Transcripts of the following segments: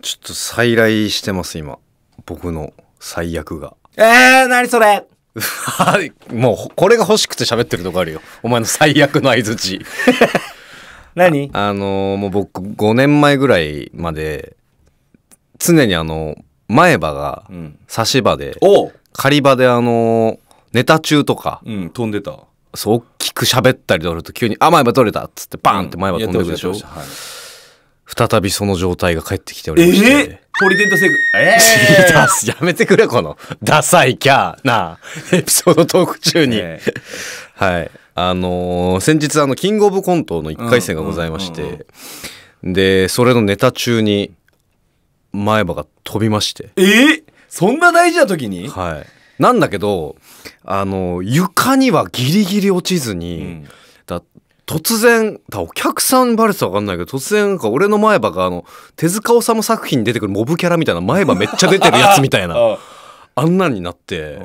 ちょっと再来してます今僕の最悪がえー、何それ もうこれが欲しくて喋ってるとこあるよお前の最悪の相づち 何あのー、もう僕5年前ぐらいまで常にあの前歯が差し歯で、うん、仮歯であのネタ中とか、うん、飛んでたそう大きく喋ったりとると急に「あ前歯取れた」っつってバンって前歯飛んでくるでしょ、うん再びその状態が返ってきておりまして。えーポリデントセグ。ええー、やめてくれ、この、ダサいキャーな、エピソードトーク中に。えー、はい。あのー、先日、あの、キングオブコントの1回戦がございまして、で、それのネタ中に、前歯が飛びまして。えー、そんな大事な時にはい。なんだけど、あのー、床にはギリギリ落ちずに、うん突然、お客さんバレてたらわかんないけど、突然なんか俺の前歯があの、手塚治虫作品に出てくるモブキャラみたいな、前歯めっちゃ出てるやつみたいな、あんなんになって、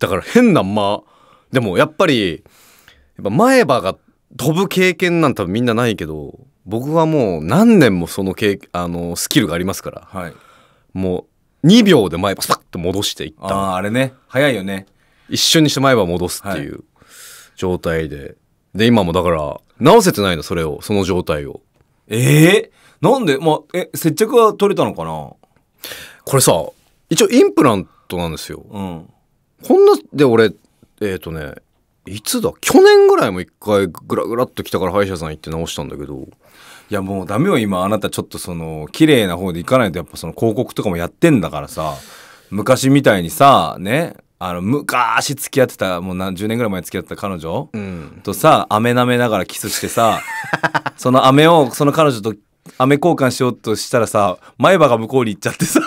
だから変な間、でもやっぱり、やっぱ前歯が飛ぶ経験なんてみんなないけど、僕はもう何年もその経あのスキルがありますから、はい、もう2秒で前歯スパッと戻していったああれね早いよね一瞬にして前歯戻すっていう状態で、で、今もだから、直せてないの、それを、その状態を。ええー、なんで、まあ、え、接着は取れたのかなこれさ、一応インプラントなんですよ。うん。こんなで俺、えっ、ー、とね、いつだ去年ぐらいも一回グラグラっと来たから歯医者さん行って直したんだけど。いやもうダメよ今あなたちょっとその綺麗な方で行かないとやっぱその広告とかもやってんだからさ昔みたいにさねあの昔付き合ってたもう何十年ぐらい前付き合ってた彼女、うん、とさ飴舐めながらキスしてさ その飴をその彼女と飴交換しようとしたらさ前歯が向こうに行っちゃってさ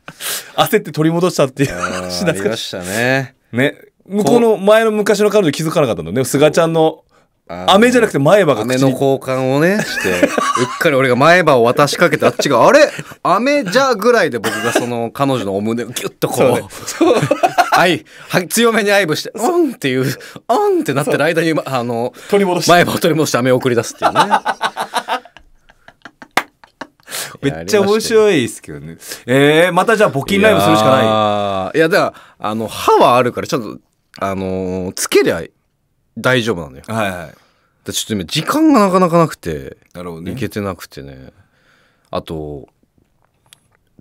焦って取り戻したっていう話だありしたねね向こうの前の昔の彼女気づかなかったのね菅ちゃんの飴じゃなくて前歯が口の交換をねして うっかり俺が前歯を渡しかけてあっちがあれ飴じゃぐらいで僕がその彼女のお胸をギュッとこうそう、ね、愛、強めに愛撫して、うんっていう、うんってなってる間に、あの、取り戻し前歯を取り戻して飴を送り出すっていうね。めっちゃ面白いですけどね。えー、またじゃあ募金ライブするしかない。いや、だから、あの、歯はあるから、ちょっと、あのー、つけりゃ大丈夫なのよ。はいはい。ちょっと今、時間がなかなかなくて、なるほどね。いけてなくてね。あと、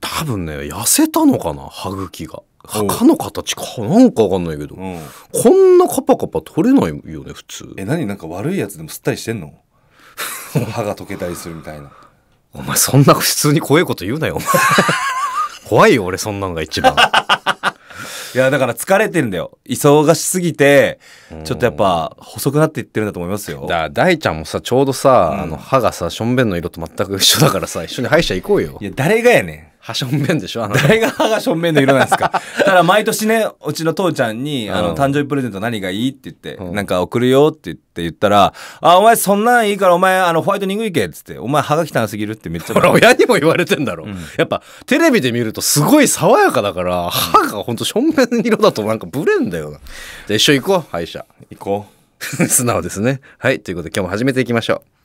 多分ね、痩せたのかな、歯茎が。歯の形かなんかわかんないけど、うん、こんなカパカパ取れないよね普通え何なんか悪いやつでも吸ったりしてんの 歯が溶けたりするみたいなお前そんな普通に怖いこと言うなよお前 怖いよ俺そんなのが一番 いやだから疲れてるんだよ忙しすぎてちょっとやっぱ細くなっていってるんだと思いますよだ大ちゃんもさちょうどさ、うん、あの歯がさしょんべんの色と全く一緒だからさ一緒に歯医者行こうよいや誰がやねんはしょんべんでしょあの誰が歯がしょんべんの色なんですか ただ毎年ねうちの父ちゃんに、あの誕生日プレゼント何がいいって言って、うん、なんか送るよって言って言ったら「あお前そんなんいいからお前あのホワイトニング行け」っつって「お前歯が汚すぎる」ってめっちゃほら 親にも言われてんだろ、うん、やっぱテレビで見るとすごい爽やかだから歯がほんとしょんべん色だとなんかブレんだよなじゃ一緒行こう歯医者行こう 素直ですねはいということで今日も始めていきましょう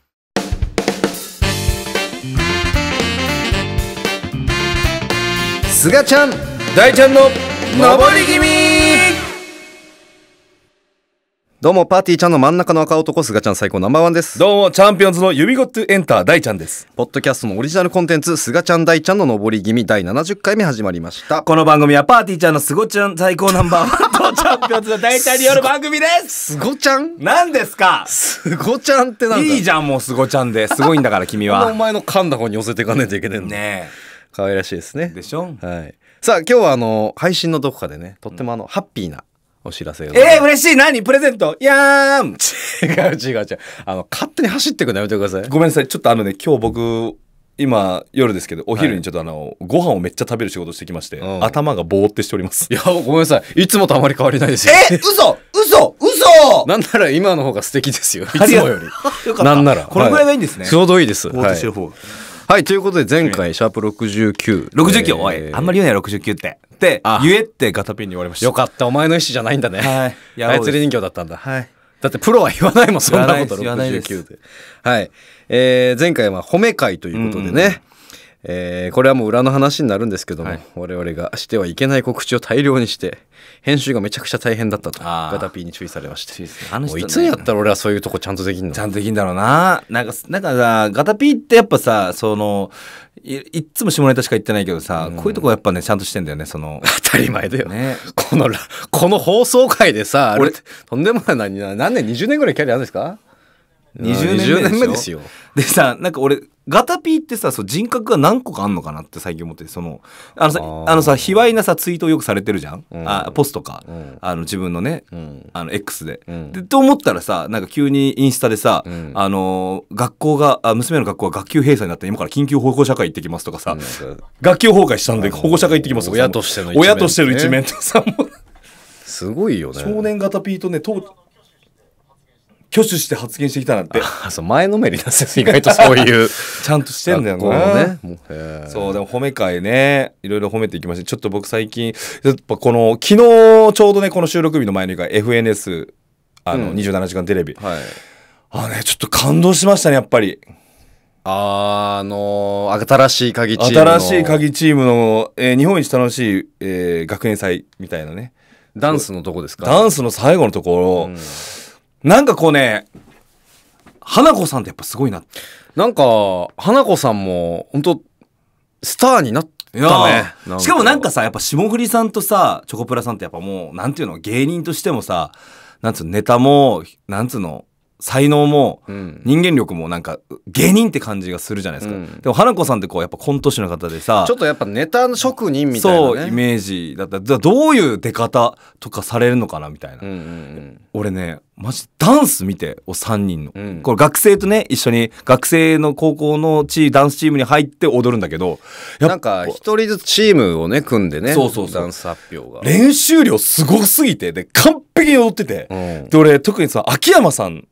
すがちゃん大ちゃんの登り気味どうもパーティーちゃんの真ん中の赤男すがちゃん最高ナンバーワンですどうもチャンピオンズの指ゴットエンター大ちゃんですポッドキャストのオリジナルコンテンツすがちゃん大ちゃんの登り気味第70回目始まりましたこの番組はパーティーちゃんのすごちゃん最高ナンバーワンとチャンピオンズの大ちゃんによる番組ですすごちゃん何ですかすごちゃんってなんだいいじゃんもうすごちゃんですごいんだから君はお前の噛んだ方に寄せていかねいといけないのねえ可愛らしいですねでしょはいさあ今日はあの配信のどこかでねとってもあの、ハッピーなお知らせええー、嬉しい何プレゼントいやーん違う違う違うあの勝手に走ってくのやめてくださいごめんなさいちょっとあのね今日僕今夜ですけどお昼にちょっとあの、はい、ご飯をめっちゃ食べる仕事してきまして、うん、頭がぼーってしておりますいやごめんなさいいつもとあまり変わりないですよえ嘘嘘嘘なんなら今の方が素敵ですよいつもよりよかったなんならこれぐらいがいいんですね、ちょうどいいです私のしてる方が、はいはいということで前回シャープ6969、69おいあんまり言うなよ69ってって言えってガタピンに言われましたよかったお前の意思じゃないんだね、はいいや操り人形だったんだはいだってプロは言わないもんそんなこと69ではい、えー、前回は褒め会ということでね、うんえー、これはもう裏の話になるんですけども、はい、我々がしてはいけない告知を大量にして編集がめちゃくちゃ大変だったとガタピーに注意されまして、ね、もういつやったら俺はそういうとこちゃんとできんのちゃんとできんだろうななんかなんかさガタピーってやっぱさそのいいつも下ネタしか言ってないけどさ、うん、こういうとこやっぱねちゃんとしてんだよねその当たり前だよねこのこの放送回でさ俺とんでもない何年20年ぐらいキャリアあるんですか20年目ですよでさなんか俺ガタピーってさ、そ人格が何個かあんのかなって最近思ってて、その、あのさ、あのさ、卑猥なさ、ツイートをよくされてるじゃん、うん、あポストか、うん、あの、自分のね、うん、あの、X で,、で。と思ったらさ、なんか急にインスタでさ、あの、学校があ、娘の学校が学級閉鎖になって今から緊急保護社会行ってきますとかさ、学級崩壊したんで保護社会行ってきますとか、親としての一面、ね。親としての一面ってさ、もう。すごいよね。少年タピーとね、と挙手して発言してきたなんてそう前のめりなんですよ意外とそういう ちゃんとしてんだよねねそうでも褒め会ねいろいろ褒めていきましたちょっと僕最近やっぱこの昨日ちょうどねこの収録日の前に FNS あの、うん、27時間テレビ、はい、あねちょっと感動しましたねやっぱりあの新しい鍵チーム新しい鍵チームの、えー、日本一楽しい、えー、学園祭みたいなねダンスのとこですかダンスの最後のところ、うんなんかこうね、花子さんってやっぱすごいな。なんか、花子さんも、本当スターになったね。しかもなんかさ、やっぱ霜降りさんとさ、チョコプラさんってやっぱもう、なんていうの、芸人としてもさ、なんつうの、ネタも、なんつうの、才能も人間力もなんか芸人って感じがするじゃないですか、うん、でも花子さんってこうやっぱコント師の方でさちょっとやっぱネタ職人みたいな、ね、そうイメージだったらどういう出方とかされるのかなみたいな、うんうんうん、俺ねマジダンス見てお3人の、うん、これ学生とね一緒に学生の高校のチーダンスチームに入って踊るんだけどなんか一人ずつチームをね組んでねそうそうダンス発表が練習量すごすぎてで完璧に踊ってて、うん、で俺特にさ秋山さん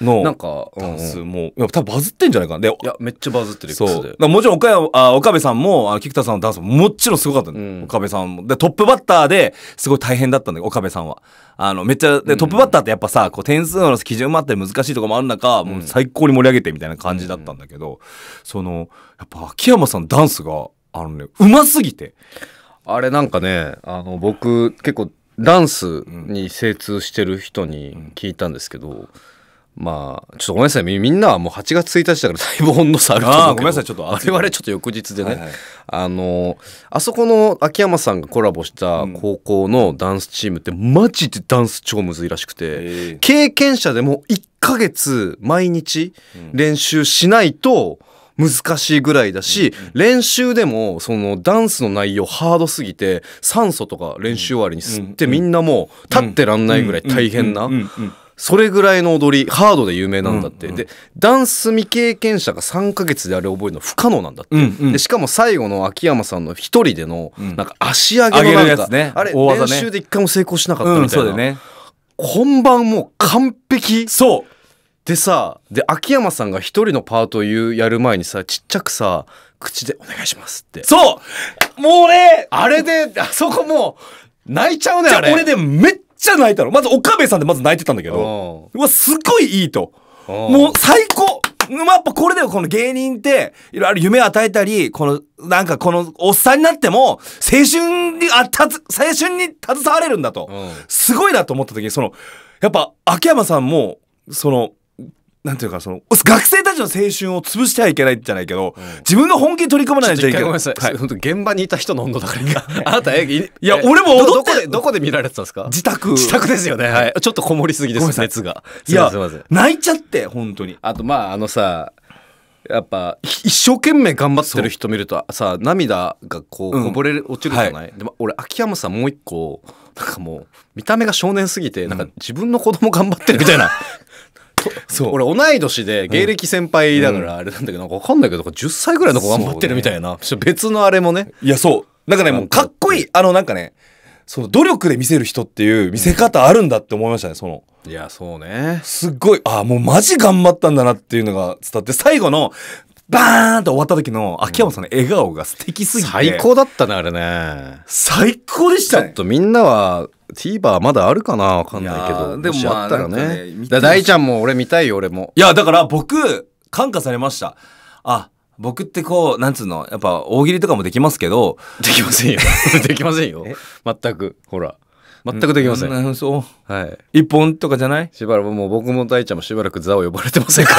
のなんかダンスも、うん、多分バズってんじゃないかなでいやめっちゃバズってるそうもちろん岡あ岡部さんもあ菊田さんのダンスももちろんすごかった、ね、うん、岡部さんもでトップバッターですごい大変だったんだけど岡部さんはあのめっちゃでトップバッターってやっぱさ、こう点数の基準もあったり難しいとこもある中、うん、もう最高に盛り上げてみたいな感じだったんだけど、そのやっぱ秋山さんダンスがあのねうますぎてあれなんかねあの僕結構ダンスに精通してる人に聞いたんですけど、うん、まあ、ちょっとごめんなさい、みんなはもう8月1日だからだいぶ温度差あると思うけど。ごめんなさい、ちょっと。我々ちょっと翌日でね、はいはい、あの、あそこの秋山さんがコラボした高校のダンスチームって、マジでダンス超むずいらしくて、経験者でも1ヶ月毎日練習しないと、難しいぐらいだし、うんうん、練習でもそのダンスの内容ハードすぎて酸素とか練習終わりに吸ってみんなもう立ってらんないぐらい大変なそれぐらいの踊りハードで有名なんだって、うんうん、でダンス未経験者が3ヶ月であれ覚えるの不可能なんだって、うんうん、でしかも最後の秋山さんの一人でのなんか足上げのなか、うんね、あれ、練習で一回も成功しなかったみたいな、うんね、本番もう完璧そうでさで秋山さんが一人のパートをうやる前にさちっちゃくさ口で「お願いします」ってそうもう俺、ね、あれであそこもう泣いちゃうねあれ俺でめっちゃ泣いたの。まず岡部さんでまず泣いてたんだけど、うわ、すごいいいと。もう最高やっぱこれでこの芸人って、いろいろ夢を与えたり、この、なんかこの、おっさんになっても、青春に、あ、たつ、青春に携われるんだと。すごいなと思った時に、その、やっぱ、秋山さんも、その、なんていうかその学生たちの青春を潰してはいけないじゃないけど、うん、自分の本気取り込まないといけない。ごめんなさい。はい、現場にいた人の温度だから あなたえいや俺も踊ってどこで見られてたんですか？自宅自宅ですよね。はい。ちょっとこもりすぎです熱が。いや泣いちゃって本当に。あとまああのさやっぱ一生懸命頑張ってる人見るとさ涙がこうこぼれ落ちるじゃない、うんはい、でも俺秋山さんもう一個なんかもう見た目が少年すぎてなんか自分の子供頑張ってるみたいな そう俺同い年で芸歴先輩だからあれなんだけど、なんかわかんないけど10歳ぐらいの子頑張ってるみたいな、別のあれもねいやそうなんかねもうかっこいいあのなんかねその努力で見せる人っていう見せ方あるんだって思いましたねそのいやそうねすっごいああもうマジ頑張ったんだなっていうのが伝わって最後のバーンと終わった時の秋山さんの笑顔が素敵すぎて、最高だったねあれね最高でしたねちょっとみんなは TVer まだあるかなわかんないけど。でもまあ、ったらね。ねだ大ちゃんも俺見たいよ、俺も。いや、だから僕、感化されました。あ、僕ってこう、なんつうの、やっぱ大喜利とかもできますけど。できませんよ。できませんよ。全く。ほら。全くできません。ん、そう。はい。一本とかじゃないしばらく、もう僕も大ちゃんもしばらく座を呼ばれてませんか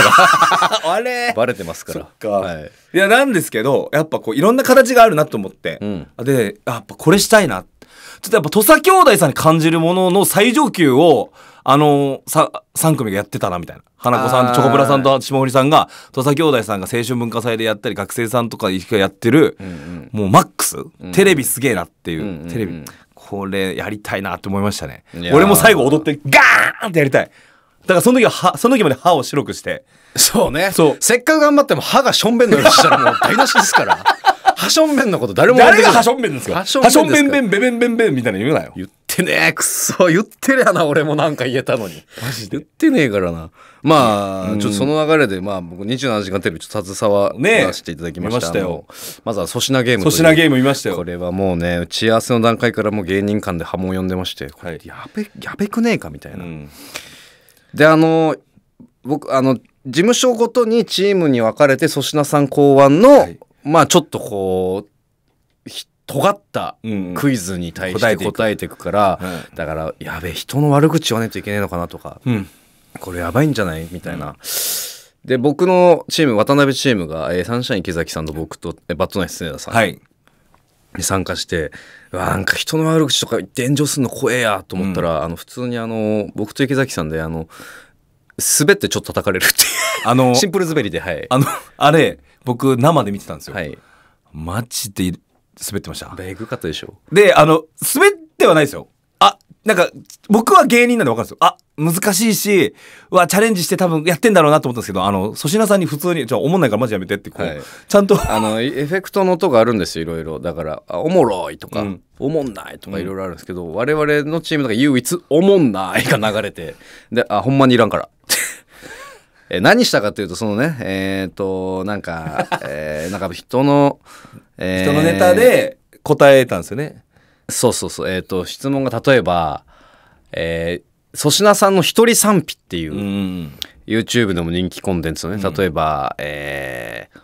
ら。あれバレてますから。かはい。いや、なんですけど、やっぱこう、いろんな形があるなと思って。うん、で、やっぱこれしたいなって。ちょっとやっぱ土佐兄弟さんに感じるものの最上級を、あのさ、3組がやってたな、みたいな。花子さん、チョコプラさんと下堀さんが、土佐兄弟さんが青春文化祭でやったり、学生さんとかがやってる、うんうん、もうマックス、うん、テレビすげえなっていう、うんうんテレビ。これやりたいなって思いましたね。俺も最後踊って、ガーンってやりたい。だからその時はその時まで歯を白くして。そうね。そう。せっかく頑張っても歯がしょんべんのようにしたらもう台無しですから。はしょんべんのこと誰も誰がはションべですかはしょんべんべんべんべんべんみたいな言うなよ言ってねえくそ言ってりゃな俺もなんか言えたのにマジで言ってねえからなまあ、ちょっとその流れで、まあ、僕27時間テレビちょっと携わらせていただきました,、ね、よまずは粗品ゲーム粗品ゲーム見ましたよこれはもうね打ち合わせの段階からもう芸人間で波紋を呼んでまして、はい、やべやべくねえかみたいな、うん、であの僕あの事務所ごとにチームに分かれて粗品さん考案の、はいまあちょっとこう尖ったクイズに対して答えていくから、うん、だからやべえ人の悪口言わないといけないのかなとか、うん、これやばいんじゃないみたいな。で僕のチーム渡辺チームが、えー、サンシャイン池崎さんと僕と、えバットナイス常田さん、に参加してうわなんか人の悪口とか炎上するの怖えやと思ったら、うん、あの普通にあの僕と池崎さんであの滑ってちょっと叩かれるっていうあのシンプル滑りではいあのあれ僕生で見てたんですよ、はい、マジで滑ってましたエグかったでしょであの滑ってはないですよあなんか僕は芸人なんで分かるんですよあ難しいしはチャレンジして多分やってんだろうなと思ったんですけどあの粗品さんに普通に「じゃあおもんないからマジやめて」ってこう、はい、ちゃんとあのエフェクトの音があるんですよいろいろだから「おもろい」とか、うん「おもんない」とかいろいろあるんですけど、うん、我々のチームとか唯一「おもんない」が流れてで「あほんまにいらんから」ってえー、何したかというとそのねえっ、ー、となんか、えー、なんか人の、えー、人のネタで答えたんですよねそうそうそうえっ、ー、と質問が例えばえー、粗品さんの一人賛否っていう、うん、YouTube でも人気コンテンツのね例えば、えー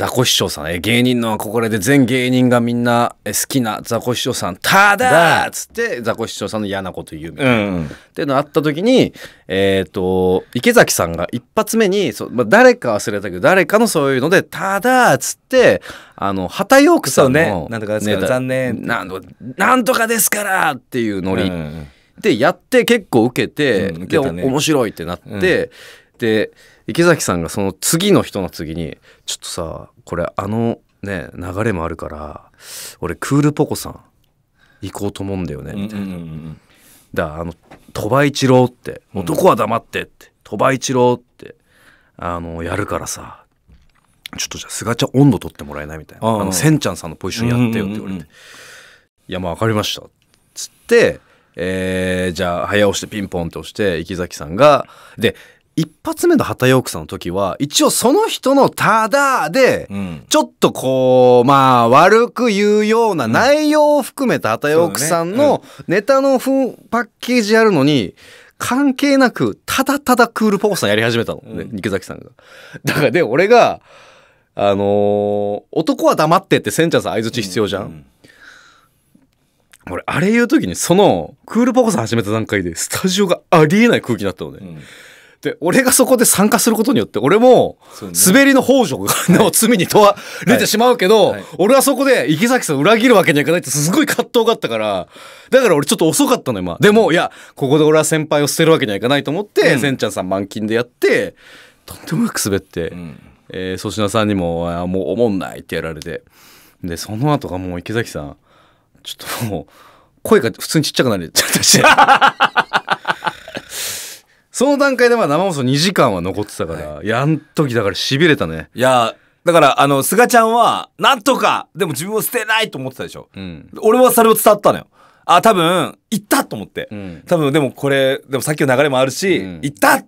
ザコシシさん、え、芸人の憧れで全芸人がみんな好きなザコシショウさん、ただっつってザコシショウさんの嫌なこと言うみたいな。うんうん、っていうのあった時に、えっ、ー、と、池崎さんが一発目に、そまあ、誰か忘れたけど、誰かのそういうので、ただっつって、あの、畑ヨークさんの、ね、なんとかですから、残念な。なんとかですからっていうノリ。うん、で、やって結構受けて、うん、けね、面白いってなって、うん、で、池崎さんがその次の人の次に「ちょっとさこれあのね流れもあるから俺クールポコさん行こうと思うんだよね」みたいな。うんうんうんうんだあの鳥羽一郎って男は黙ってって鳥羽一郎ってあのやるからさちょっとじゃあ菅ちゃん温度取ってもらえないみたいなあのせんちゃんさんのポジションやってよって言われて「いやまあ分かりました」つって、えー、じゃあ早押してピンポンって押して池崎さんがで一発目の畑陽子さんの時は、一応その人のただで、ちょっとこう、まあ悪く言うような内容を含めた畑陽子さんのネタのふんパッケージやるのに、関係なく、ただただクールポコさんやり始めたのね、池崎さんが。だからで、俺が、あのー、男は黙ってってせんちゃんさん相づち必要じゃん。ん、俺、あれ言う時に、その、クールポコさん始めた段階で、スタジオがありえない空気になったのね。うんで俺がそこで参加することによって俺も滑りの北条 の罪に問われてしまうけど、俺はそこで池崎さん裏切るわけにはいかないってすごい葛藤があったからだから俺ちょっと遅かったのよ、でもいやここで俺は先輩を捨てるわけにはいかないと思って、うん、せんちゃんさん満勤でやってとんでもなく滑って、うんえー、粗品さんにも「もうおもんない」ってやられてでその後がもう池崎さんちょっともう声が普通にちっちゃくなりちゃったし。その段階でまあ生放送2時間は残ってたから、やん時だから痺れたねいやだからあの菅ちゃんはなんとかでも自分を捨てないと思ってたでしょ、うん俺はそれを伝わったのよあ多分行ったと思って、うん多分でもこれでもさっきの流れもあるし、うん行ったっ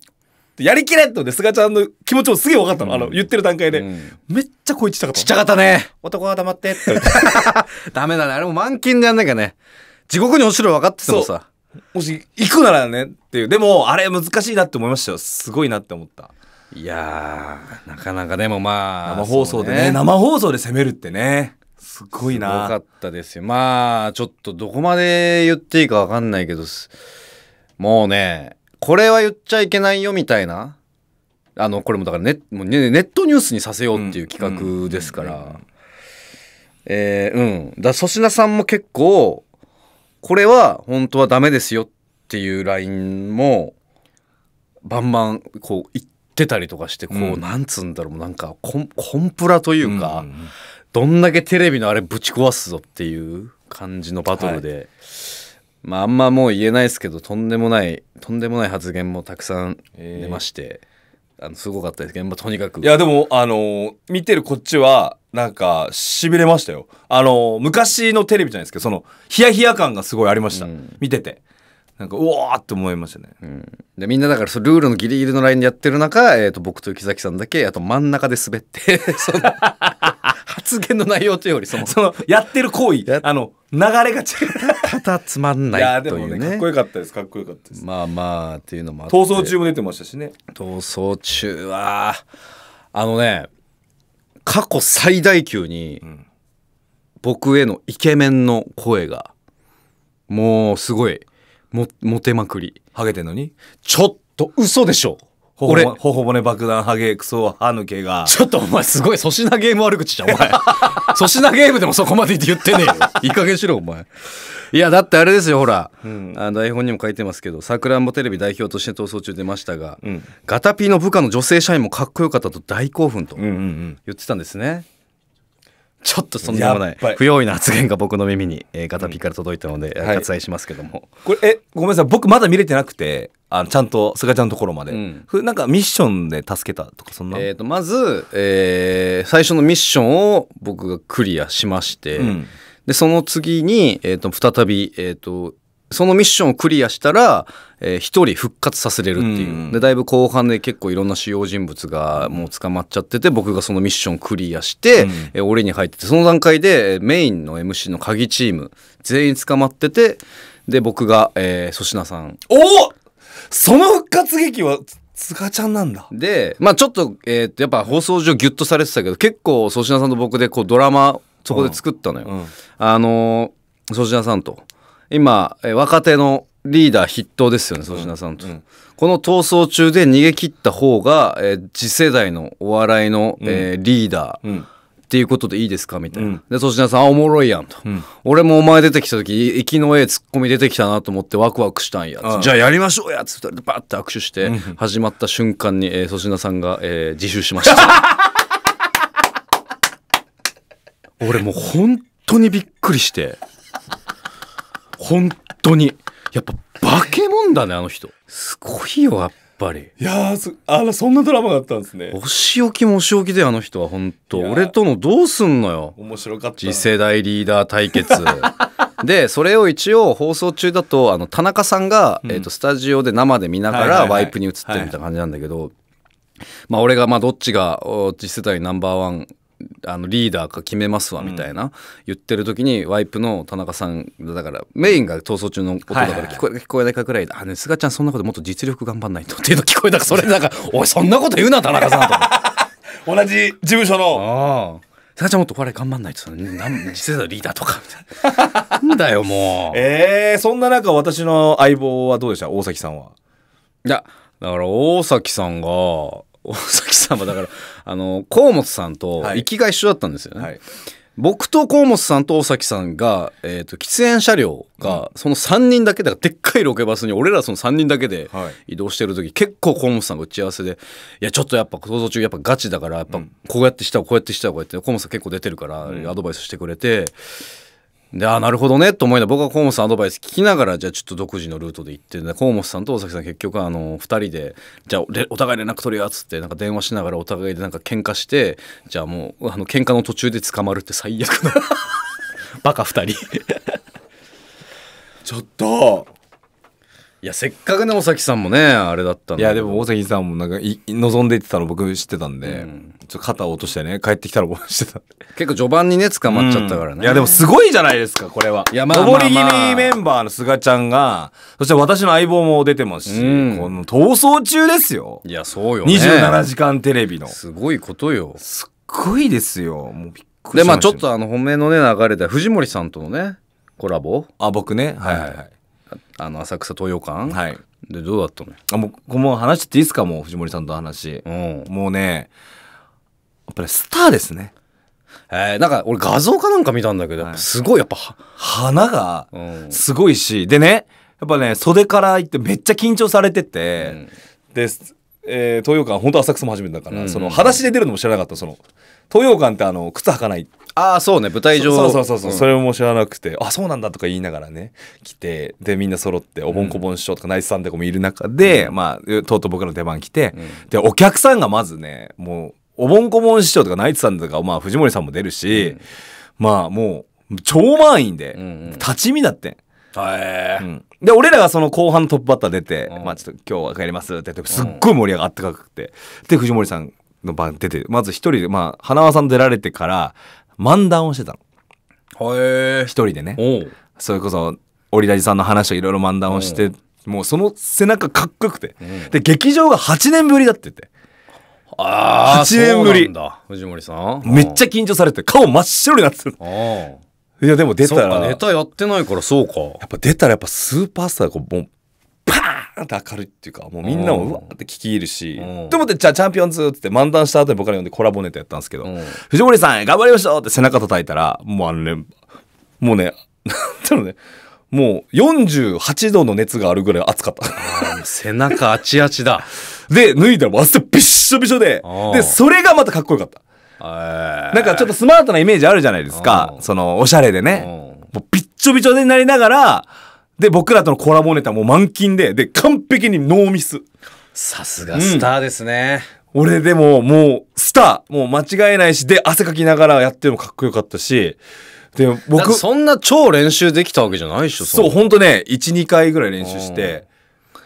てやりきれって思って菅ちゃんの気持ちもすげえ分かったの,、あの言ってる段階で、うんめっちゃ声ちっちゃかったちっちゃかったね男は黙ってって ダメだねあれも満勤でやんなきゃね地獄に落ちる分かっててもさもし行くならねっていうでもあれ難しいなって思いましたよすごいなって思ったいやなかなかでもまあ生放送でね、ね、生放送で攻めるってねすごいなすごかったですよまあちょっとどこまで言っていいか分かんないけどもうねこれは言っちゃいけないよみたいなあのこれもだからネもうネットニュースにさせようっていう企画ですから、えうんだ粗品さんも結構これは本当はダメですよっていうラインもバンバンこう言ってたりとかしてこう、なんつうんだろうなんかコンコンプラというか、どんだけテレビのあれぶち壊すぞっていう感じのバトルで、はい、まああんまもう言えないですけどとんでもないとんでもない発言もたくさん出まして、えー、あのすごかったです現場とにかくいやでもあの見てるこっちはなんか、痺れましたよ。あの、昔のテレビじゃないですけど、その、ヒヤヒヤ感がすごいありました。うん、見てて。なんか、うわーって思いましたね。うん、でみんなだから、ルールのギリギリのラインでやってる中、えっ、ー、と、僕と木崎さんだけ、あと真ん中で滑って、その、発言の内容というより、その、そのやってる行為、あの、流れが違う。ただつまんないというね。ねかっこよかったです、かっこよかったです。まあまあ、っていうのもあって。逃走中も出てましたしね。逃走中は、あのね、過去最大級に僕へのイケメンの声がもうすごいもモテまくりハゲてんのにちょっと嘘でしょ俺ほほ骨爆弾ハゲクソ歯抜けがちょっとお前すごい粗品ゲーム悪口じゃんお前 粗品ゲームでもそこまで言ってねえよいい加減しろお前いやだってあれですよほら、うん、あ台本にも書いてますけどさくらんぼテレビ代表として逃走中出ましたが、うん、ガタピーの部下の女性社員もかっこよかったと大興奮と言ってたんですね。うんうんうんちょっとそんなもない不用意な発言が僕の耳に、えー、ガタピーから届いたので、うん、割愛しますけども、はい、これえごめんなさい僕まだ見れてなくてあのちゃんとすがちゃんのところまで、うん、なんかミッションで助けたとかそんな、えーと、とまず、えー、最初のミッションを僕がクリアしまして、うん、で、その次に、えっ、ー、と、再び、えっ、ー、と、そのミッションをクリアしたら、えー、1人復活させれるっていう、うん、でだいぶ後半で結構いろんな主要人物がもう捕まっちゃってて僕がそのミッションクリアして、うん、えー、に入っててその段階でメインの MC の鍵チーム全員捕まっててで僕が粗、えー、品さんおおその復活劇はつがちゃんなんだでまあちょっと,、えー、やっぱ放送上ギュッとされてたけど結構粗品さんと僕でこうドラマそこで作ったのよ。うん、あの粗品さんと今若手のリーダー筆頭ですよね粗品さんと、うんうん、この逃走中で逃げ切った方が、え次世代のお笑いの、うん、えー、リーダー、っていうことでいいですかみたいな。で、粗品さん、おもろいやんと。俺もお前出てきた時、きのええツッコミ出てきたなと思ってワクワクしたんや。じゃあやりましょうやつってバッて握手して、始まった瞬間に、えー、粗品さんが、えー、自首しました。俺もう本当にびっくりして。本当に。やっぱ化け物だね、あの人。すごいよ、やっぱり。いやあら、そんなドラマがあったんですね。お仕置きもお仕置きで、あの人は、本当俺とのどうすんのよ。面白かった。次世代リーダー対決。でそれを一応放送中だとあの田中さんが、うん、えーと、スタジオで生で見ながらワイプに映ってるみたいな感じなんだけど、まあ、俺がまあどっちが次世代ナンバーワンあのリーダーか決めますわみたいな、うん、言ってる時にワイプの田中さんだからメインが逃走中のことだから聞こえ,、聞こえないかぐらい「あねすがちゃんそんなこともっと実力頑張んないと」っていうの聞こえたからそれなんか「おいそんなこと言うな田中さん」と 同じ事務所の。がちゃんもっとこれ頑張んないと次世代リーダーとかみたいなんだよもうええー、そんな中私の相棒はどうでした大崎さんはいやだから大崎さんが大崎さんはだから あの河本さんと行きが一緒だったんですよね。はいはい、僕と河本さんと大崎さんが、えーと、喫煙車両が、その3人だけででっかいロケバスに俺らその3人だけで移動してる時、はい、結構河本さんが打ち合わせで「いやちょっとやっぱ想像中やっぱガチだからやっぱこうやってしたこうやってしたこうやって河本さん結構出てるからアドバイスしてくれて。うであなるほどねと思いながら僕は河本さんアドバイス聞きながらじゃあちょっと独自のルートで行って河本さんと大崎さん結局あの2人でじゃあお互い連絡取り合っつってなんか電話しながらお互いでなんか喧嘩してじゃあもうあの喧嘩の途中で捕まるって最悪な バカ2人ちょっといやせっかくね尾崎さんもねあれだったいやでも大崎さんもなんかい望んでいってたの僕知ってたんで、うん、っと肩を落としてね、帰ってきたら応してた。結構序盤にね、捕まっちゃったからね。いや、でもすごいじゃないですか、これは。いや、まあり気味メンバーの菅ちゃんが、そして私の相棒も出てますし、うんこの逃走中ですよ。いや、そうよね。27時間テレビの。すごいことよ。すっごいですよ。もうびっくりで、しまあちょっとあの、本命のね、流れで、藤森さんとのね、コラボ。あ、僕ね。はいはいはい。あの、浅草東洋館。はい。で、どうだったのあ、もう、この話っていいですかもう、藤森さんとの話。うん。もうね、っぱりスターですね。えー、なんか俺画像かなんか見たんだけど、すごいやっぱ、花がすごいし、でね、やっぱね、袖から行ってめっちゃ緊張されてて、で、えー東洋館、本当浅草も初めてだから、うんその、裸足で出るのも知らなかった、その、東洋館ってあの、靴履かない。ああそうね舞台上そうそうそうそう、それも知らなくて、あ、そうなんだとか言いながらね、来て、で、みんな揃って、おぼんこぼん師匠とか、ナイスさんとかもいる中で、まあ、とうとう僕の出番来て、で、お客さんがまずね、もう、おぼんこぼん師匠とかナイツさんとか、まあ、藤森さんも出るし、まあもう超満員で、立ち見だって、はい、うん、で俺らがその後半トップバッター出て、うん、まあちょっと今日は帰りますって言ってすっごい盛り上がってかくて、うん、で藤森さんの番出てまず一人でまあ花輪さん出られてから漫談をしてたのへ一人でねそれこそ織田さんの話といろいろ漫談をしてもうその背中かっこよくて、で劇場が8年ぶりだって言ってああ、8年ぶり。藤森さん。めっちゃ緊張されて、顔真っ白になってる。いや、でも出たら。ネタやってないからそうか。やっぱ出たらやっぱスーパースターがこもう、パーンって明るいっていうか、もうみんなもうわーって聞き入るし、と思って、じゃあチャンピオンズって漫談した後に僕ら呼んでコラボネタやったんですけど、藤森さん、頑張りましょうって背中叩いたら、もうあのね、もうね、なんだろうね、もう48度の熱があるぐらい暑かった。背中あちあちだ。で、脱いだら汗びっしょびしょで、で、それがまたかっこよかった。なんかちょっとスマートなイメージあるじゃないですか。その、おしゃれでね。もうびっちょびちょになりながら、で、僕らとのコラボネタも満勤で、で、完璧にノーミス。さすがスターですね。うん、俺でももうスターもう間違えないし、で、汗かきながらやってもかっこよかったし、で僕そんな超練習できたわけじゃないでしょそうほんとね12回ぐらい練習して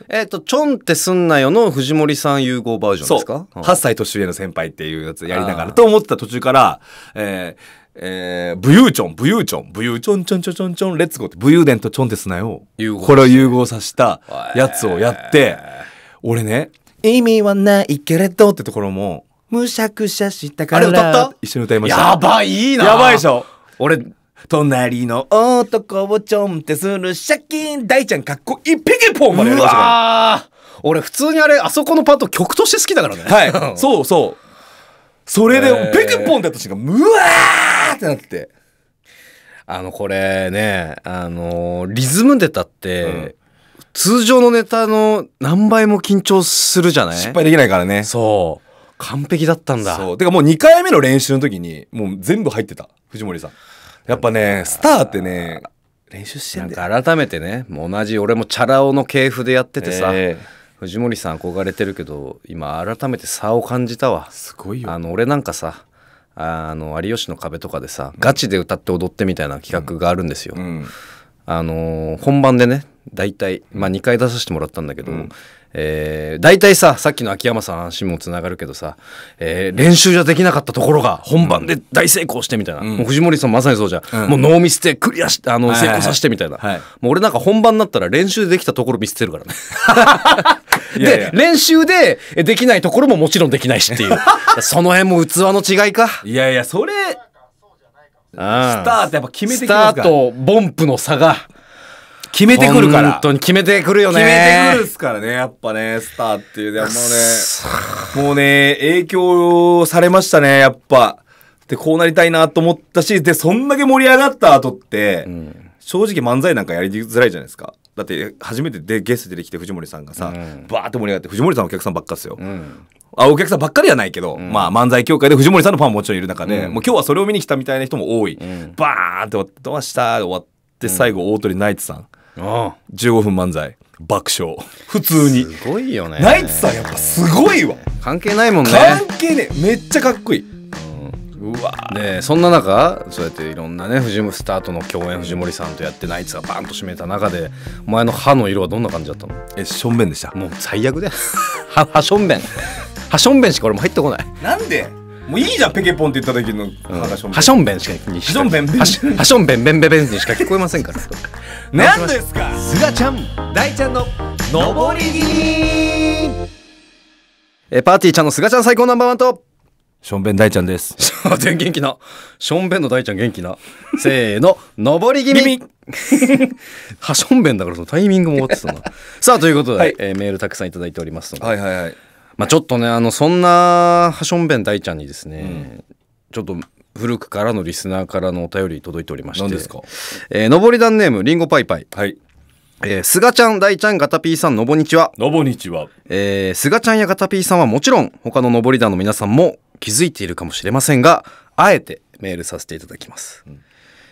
えっ、ー、と「ちょんってすんなよ」の藤森さん融合バージョンですか8歳年上の先輩っていうやつやりながらと思ってた途中からえーえー、ブユーチョン、ブユーチョン、ブユーチョンチョンチョンチョンチョン、レッツゴーって、ブユーデンとチョンテすなよ。これを融合させたやつをやって、俺ね、意味はないけれどってところも、むしゃくしゃしたから、あれ歌った一緒に歌いました。やばい、いいな。やばいでしょ。俺、隣の男をちょんってするシャキーン大ちゃんかっこいいぺケポンまでやりま俺普通にあれあそこのパート曲として好きだからねはいそうそうそれでぺケポンってやった瞬間うわーってなってあのこれねあのー、リズムネタって、うん、通常のネタの何倍も緊張するじゃない失敗できないからねそう完璧だったんだそうてかもう2回目の練習の時にもう全部入ってた藤森さんやっぱねスターってね練習してんだよなんか改めてねもう同じ俺もチャラ男の系譜でやっててさ、えー藤森さん憧れてるけど今改めて差を感じたわすごいよあの俺なんかさあの有吉の壁とかでさ、うん、ガチで歌って踊ってみたいな企画があるんですよ、うん、あの本番でね大体、まあ、2回出させてもらったんだけど、うん、えー、大体さ、さっきの秋山さん足もつながるけどさ、えー、練習じゃできなかったところが本番で大成功してみたいな。うん、もう藤森さんまさにそうじゃ、うん、もうノーミスでクリアし、あの、成功させてみたいな。はいもう俺なんか本番になったら練習できたところ見せてるからね。で いやいや、練習でできないところももちろんできないしっていう。その辺も器の違いか。いやいや、それ、スターってやっぱ決めてきますかスターとボンプの差が。決めてくるから。本当に決めてくるよね。決めてくるっすからね、やっぱね、スターっていう。もうね、もうね、影響されましたね、やっぱ。で、こうなりたいなと思ったし、で、そんだけ盛り上がった後って、うん、正直漫才なんかやりづらいじゃないですか。だって初めてでゲスト出てきて藤森さんがさ、うん、バーって盛り上がって藤森さんお客さんばっかっすよ、うん、あお客さんばっかりはないけど、うん、まあ漫才協会で藤森さんのファンももちろんいる中で、もう今日はそれを見に来たみたいな人も多い、バーンって終わってました終わっで最後大鳥ナイツさん、うん、15分漫才爆笑普通にすごいよねナイツさんやっぱすごいわ関係ないもんね関係ねめっちゃかっこいい、うん、うわでそんな中そうやっていろんなね藤ムスタートの共演藤森さんとやってナイツがバンと締めた中でお前の歯の色はどんな感じだったのえしょんべんでしたもう最悪だよ歯しょんべん歯しょんべんしか俺も入ってこないなんでもういいじゃんペケポンって言った時のハションベンしかにしハションベンハションベンベンベンにしか聞こえませんからなんですかすがちゃん大ちゃんののぼりぎり。えパーティーちゃんのすがちゃん最高ナンバーワンとションベン大ちゃんです。全 元気な。ションベンの大ちゃん元気な。せーの、上り気味。はしょんべんだからそのタイミングも終わってたな。さあ、ということで、はい、えー、メールたくさんいただいておりますので。はいはいはい。まあ、ちょっとねあのそんなはしょんべん大ちゃんにですね、うん、ちょっと古くからのリスナーからのお便り届いておりまして何ですか、えー、上り団ネームりんごパイパイはいえー、ちゃん、大ちゃん、ガタピーさん、のぼにちは。のぼにちは。えー、ちゃんやガタピーさんはもちろん、他ののぼり団の皆さんも気づいているかもしれませんが、あえてメールさせていただきます。うん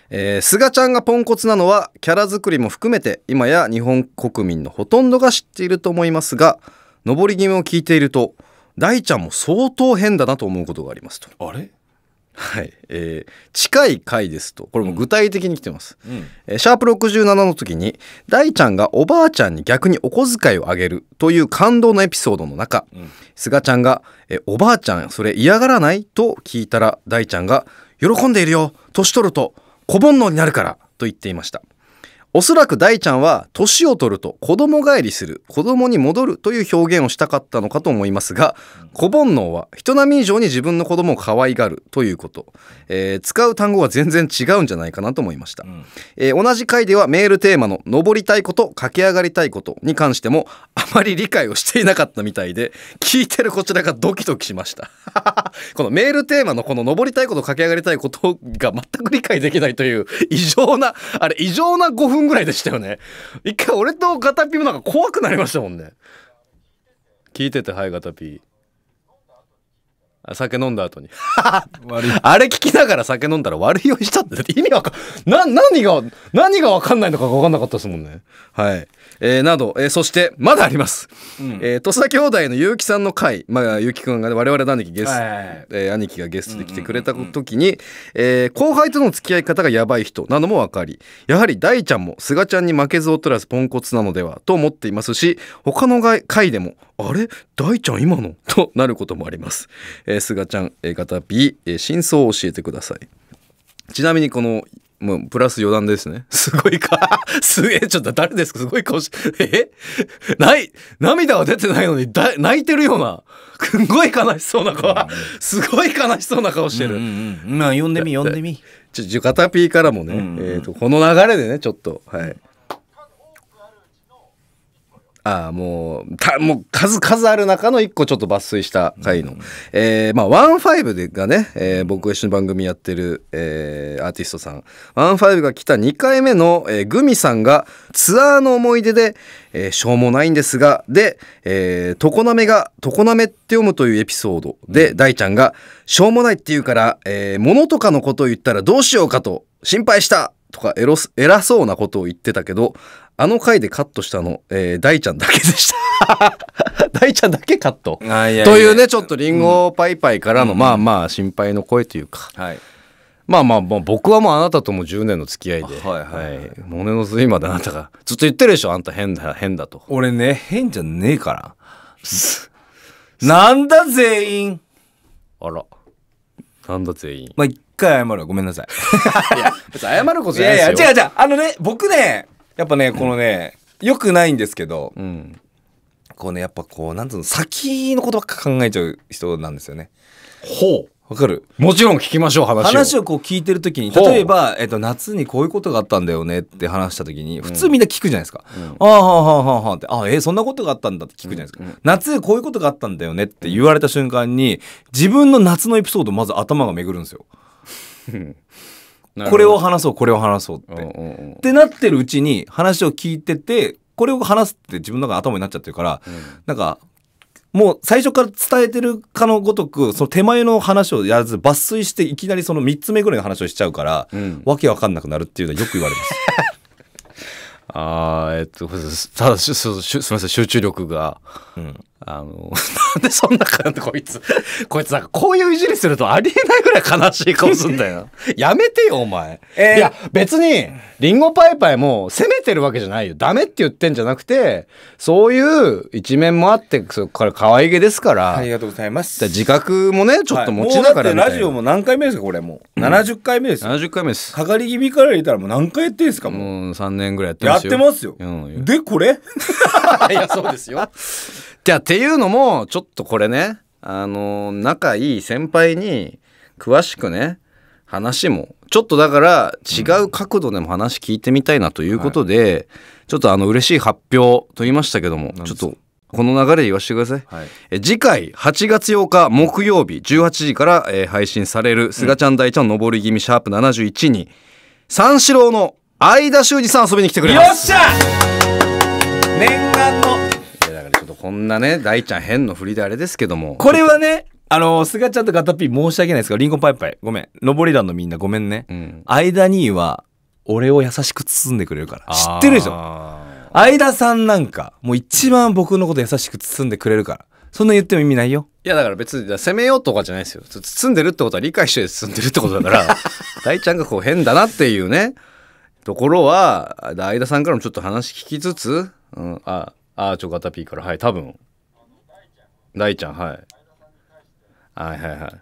えー、ちゃんがポンコツなのはキャラ作りも含めて今や日本国民のほとんどが知っていると思いますが登り気味を聞いていると大ちゃんも相当変だなと思うことがありますとあれはい、えー、近い回ですとこれも具体的に来てます、うん、えー、シャープ67の時に大ちゃんがおばあちゃんに逆にお小遣いをあげるという感動のエピソードの中、うん、菅ちゃんが、えー、おばあちゃんそれ嫌がらない?」と聞いたら大ちゃんが「喜んでいるよ年取ると子煩悩になるから」と言っていましたおそらく大ちゃんは年を取ると子供返りする子供に戻るという表現をしたかったのかと思いますが子煩悩は人並み以上に自分の子供を可愛がるということ、えー、使う単語は全然違うんじゃないかなと思いました、うん、えー、同じ回ではメールテーマの「登りたいこと駆け上がりたいこと」に関してもあまり理解をしていなかったみたいで聞いてるこちらがドキドキしました このメールテーマのこの「登りたいこと駆け上がりたいこと」が全く理解できないという異常なあれ異常な5分分ぐらいでしたよね。一回俺とガタピーもなんか怖くなりましたもんね。聞いてて、はい、ガタピー。酒飲んだ後に あれ聞きながら酒飲んだら悪い酔いしたって。って意味わかん、な、何が、何がわかんないのかがわかんなかったですもんね。はい。えー、など、えー、そして、まだあります。うん、えー、戸崎兄弟の結城さんの回、まあ、結城くんがね、我々の兄貴ゲスト、えー、兄貴がゲストで来てくれた時に、え後輩との付き合い方がやばい人なのもわかり、やはり大ちゃんも菅ちゃんに負けず劣らずポンコツなのではと思っていますし、他の回でもあれ大ちゃん今の となることもあります。えー、菅ちゃん、え型 B、えー、真相を教えてください。ちなみにこの、もうプラス余談ですね。すごいか。すげえ、ちょっと誰ですかすごい顔し、えない、涙は出てないのにだ、泣いてるような。すごい悲しそうな顔。すごい悲しそうな顔してる。うんうんまあ、呼んでみ、呼んでみ。ちょ、カタピーからもね、うんうん、えっ、ー、と、この流れでね、ちょっと、はい。あもう、た、もう数、々ある中の一個ちょっと抜粋した回の。うん、えー、まあ、ワンファイブがね、えー、僕一緒に番組やってる、えー、アーティストさん。ワンファイブが来た2回目の、えー、グミさんがツアーの思い出で、えー、しょうもないんですが、で、えー、が、常滑って読むというエピソードで、うん、大ちゃんが、しょうもないって言うから、えー、物とかのことを言ったらどうしようかと心配したとかエロ偉そうなことを言ってたけどあの回でカットしたの、えー、大ちゃんだけでした 大ちゃんだけカットというねちょっとりんごパイパイからの、うん、まあまあ心配の声というか、はい、まあまあ僕はもうあなたとも10年の付き合いで、はいはい、はい、のまであなたがずっと言ってるでしょあんた変だ変だと俺ね変じゃねえからなんだ全員あらなんだ全員まあ回謝るわ。ごめんなさい。いや、別に謝ることいじゃないですやよ。いや、違う違う。あのね、僕ね、やっぱね、このね、よくないんですけど、うん。こうね、やっぱこう、なんつうの、先のことばっか考えちゃう人なんですよね。ほうわかるもちろん聞きましょう、話を。話をこう聞いてる時に、例えば、えっと、夏にこういうことがあったんだよねって話した時に、普通みんな聞くじゃないですか。うんああ、はあ、はあ、はあ、はあって、ああ、えーそんなことがあったんだって聞くじゃないですか。うん夏こういうことがあったんだよねって言われた瞬間に、自分の夏のエピソードまず頭が巡るんですよ。これを話そうこれを話そうって、ってなってるうちに話を聞いててこれを話すって自分の中頭になっちゃってるから、うん、なんかもう最初から伝えてるかのごとくその手前の話をやらず抜粋していきなりその3つ目ぐらいの話をしちゃうから、うん、わけわかんなくなるっていうのはよく言われます。あえっと、ただすみません集中力が、うん、あの、なんでそんな感じ、こいつ。こいつなんかこういういじりするとありえないぐらい悲しい顔すんだよ。やめてよ、お前。えー、いや、別に、リンゴパイパイも責めてるわけじゃないよ。ダメって言ってんじゃなくて、そういう一面もあって、そこから可愛げですから。ありがとうございます。自覚もね、ちょっと持ちながら、はい、ラジオも何回目ですか、これもう。70回目です、うん。70回目です。かかり気味から言ったらもう何回やってんですか、もう。も3年ぐらいやってますよ。やってますよ。うん、で、これいや、そうですよ。じゃあっていうのもちょっとこれねあの仲いい先輩に詳しくね話もちょっとだから違う角度でも話聞いてみたいなということで、うんはい、ちょっとあの嬉しい発表と言いましたけどもちょっとこの流れ言わせてください、はい、え次回8月8日木曜日18時から、えー、配信される「すがちゃん大ちゃん登り気味シャープ #71 に」に、うん、三四郎の相田修二さん遊びに来てくれますよっしゃ念願のこんなね大ちゃん変の振りであれですけどもこれはねあのすがちゃんとガタピー申し訳ないですがリンゴパイパイごめん上り団のみんなごめんね、うん、間には俺を優しく包んでくれるから知ってるでしょ相田さんなんかもう一番僕のこと優しく包んでくれるからそんな言っても意味ないよいやだから別に責めようとかじゃないですよ包んでるってことは理解して包んでるってことだから 大ちゃんがこう変だなっていうねところは相田さんからもちょっと話聞きつつ、うん、あああ、ちょ、ガタピーから、はい、多分。大ちゃん、はい。はいはいはい。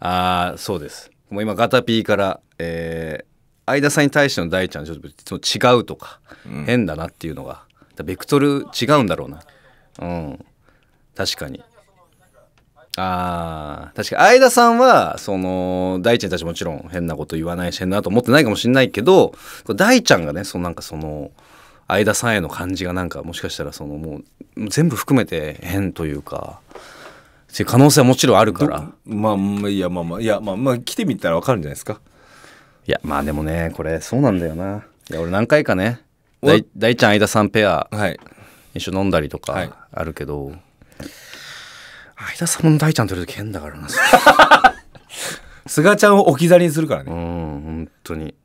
ああ、そうです。もう今、ガタピーから、えー、相田さんに対しての大ちゃん、ちょっと違うとか、うん、変だなっていうのが、ベクトル違うんだろうな。うん。確かに。あ確かに相田さんはその大ちゃんたちもちろん変なこと言わないし変なと思ってないかもしれないけど大ちゃんがねそのなんかその相田さんへの感じがなんかもしかしたらそのもう全部含めて変というか。可能性はもちろんあるから。まあ、いや、まあまあ、いや、まあまあ、来てみたらわかるんじゃないですか。いや、まあでもね、これ、そうなんだよな。いや、俺何回かね、大大ちゃん、相田さんペア、はい、一緒飲んだりとかあるけど、はい、相田さんも大ちゃんとる時変だからな。菅ちゃんを置き去りにするからね。うん、本当に。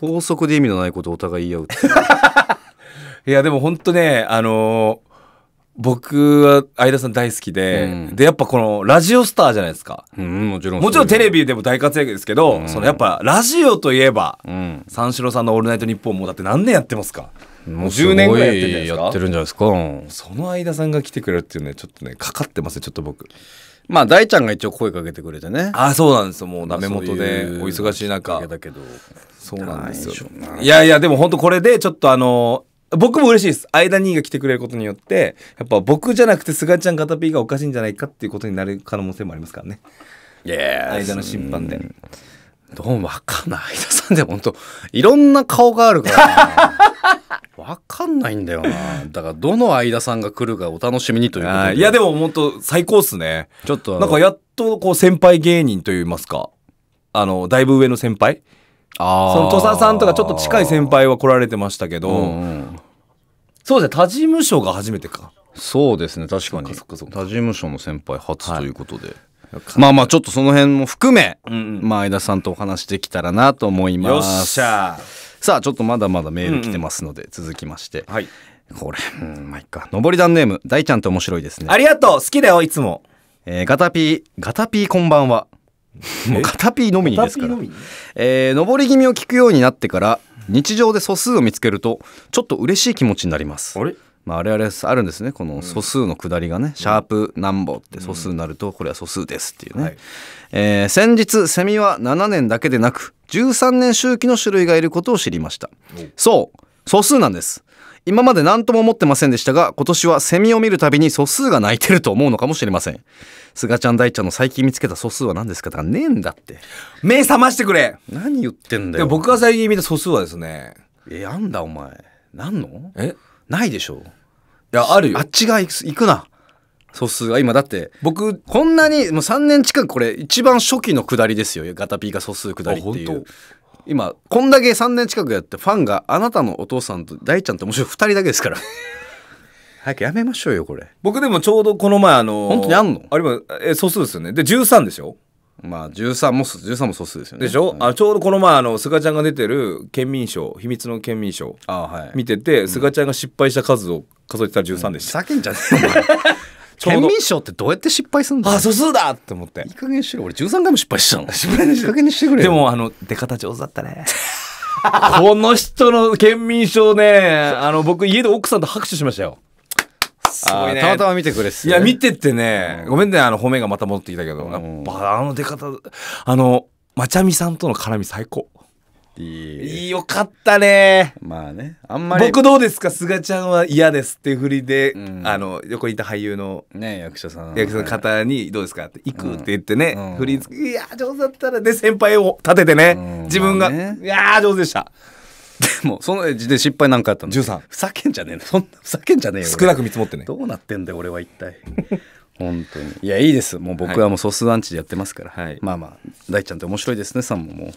高速で意味のないことをお互い言い合うっていやでも本当ねあのー僕は相田さん大好きで、うん、でやっぱこのラジオスターじゃないですか、うん、もちろんもちろんテレビでも大活躍ですけど、うん、そのやっぱラジオといえば、三四郎さんの「オールナイトニッポン」もだって何年やってますかもう10年ぐらいやってるんじゃないですかその相田さんが来てくれるっていうねちょっとねかかってますちょっと僕まあ大ちゃんが一応声かけてくれてねああそうなんですよもうダメ元でお忙しい中そうなんですよいやいやでも本当これでちょっとあの僕も嬉しいです。間にが来てくれることによって、やっぱ僕じゃなくて菅ちゃんピーがおかしいんじゃないかっていうことになる可能性もありますからね。いや間の審判で。どうもわかんない。間さんでも本当いろんな顔があるからね。わかんないんだよな。だからどの間さんが来るかお楽しみにということで。いやでも本当最高っすね。ちょっと。なんかやっとこう先輩芸人といいますか、あの、だいぶ上の先輩。その土佐さんとかちょっと近い先輩は来られてましたけど、うんうん、そうですね他事務所が初めてかそうですね確かに他事務所の先輩初ということで、はいまあまあちょっとその辺も含め、うんまあ相田さんとお話できたらなと思います。よっしゃさあちょっとまだまだメール来てますので、うんうん、続きまして。はい。これ、うん、まあいっか。上り段ネーム、大ちゃんって面白いですね。ありがとう好きだよ、いつも。えー、ガタピー、ガタピーこんばんは。もう片ピーのみにですから。えー、登り気味を聞くようになってから、日常で素数を見つけると、ちょっと嬉しい気持ちになります。あれまあ、あれあれあるんですねこの素数の下りがね、うん、シャープんぼって素数になるとこれは素数ですっていうね、はい、えー、先日セミは7年だけでなく13年周期の種類がいることを知りましたそう素数なんです今まで何とも思ってませんでしたが今年はセミを見るたびに素数が鳴いてると思うのかもしれません菅ちゃん大ちゃんの最近見つけた素数は何ですかとかねえんだって目覚ましてくれ何言ってんだよ僕が最近見た素数はですねえあんだお前なんのえないでしょいやあるよあっち側行くな素数が今だって僕こんなにもう3年近くこれ一番初期の下りですよガタピーが素数下りっていう今こんだけ3年近くやってファンがあなたのお父さんと大ちゃんって、面白い2人だけですから早くやめましょうよこれ僕でもちょうどこの前あの本当にあんのあれもえ素数ですよねで13でしょまあ13も13も素数ですよねでしょ、はい、あちょうどこの前あの菅ちゃんが出てる県民賞秘密の県民賞あ、はい、見てて、菅ちゃんが失敗した数を数えてたら13でした、うん、叫んじゃねえ 県民賞ってどうやって失敗すんだあ素数だって思っていい加減しろ俺13回も失敗したのいい加減にしてくれでもあの出方上手だったね この人の県民賞ねあの僕家で奥さんと拍手しましたよごいねたまたま見てくれっす、ね、いや見ててね、ごめんねあの褒めがまた戻ってきたけど、やっぱあの出方あのまちゃみさんとの絡み最高いいよかったねまあねあんまり僕どうですかすがちゃんは嫌ですっていうふりで、うん、あの横にいた俳優の、ね、役者さん役者の方に「どうですか?」って「行く」って言ってね、うん、振り付け「いや上手だったら」で先輩を立ててね、うん、自分が「まあね、いや上手でした」でもそので失敗なんかあったの13ふざけんじゃねえそんなふざけんじゃねえよ少なく見積もってねどうなってんだよ俺は一体本当にいやいいですもう僕はもう素数アンチでやってますから、はい、まあまあ大ちゃんって面白いですねさんももう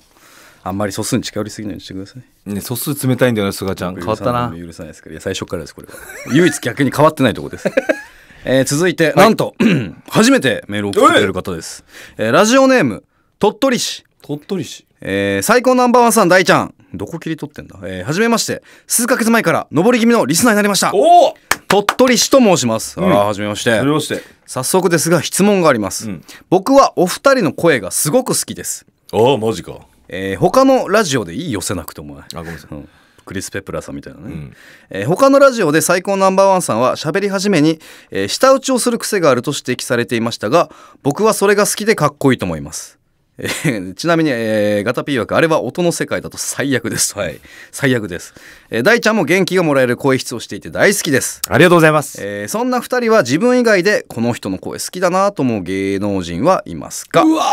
あんまり素数に近寄りすぎないようにしてくださいね素数冷たいんだよねすがちゃん変わったな許さないですけどいや最初からですこれは唯一逆に変わってないとこです え続いて、はい、なんと 初めてメールを送ってくれる方です、えー、ラジオネーム鳥取市鳥取市、えー、最高ナンバーワンさん大ちゃんどこ切り取ってんだえー、はじめまして。数ヶ月前から、上り気味のリスナーになりました。おお鳥取市と申します。ああ、はじめまして。はじめまして。早速ですが、質問があります。うん、僕はお二人の声がすごく好きです。ああ、マジか。えー、他のラジオでいい寄せなくても前。あ、ごめんなさい。うんクリス・ペプラさんみたいなね、うん、えー、他のラジオで最高ナンバーワンさんは喋り始めに、えー、舌打ちをする癖があると指摘されていましたが僕はそれが好きでかっこいいと思いますえー、ちなみに、えー、ガタピー枠あれは音の世界だと最悪です。はい、最悪です。えー、大ちゃんも元気がもらえる声質をしていて大好きです。ありがとうございます。えー、そんな2人は自分以外でこの人の声好きだなと思う芸能人はいますかうわ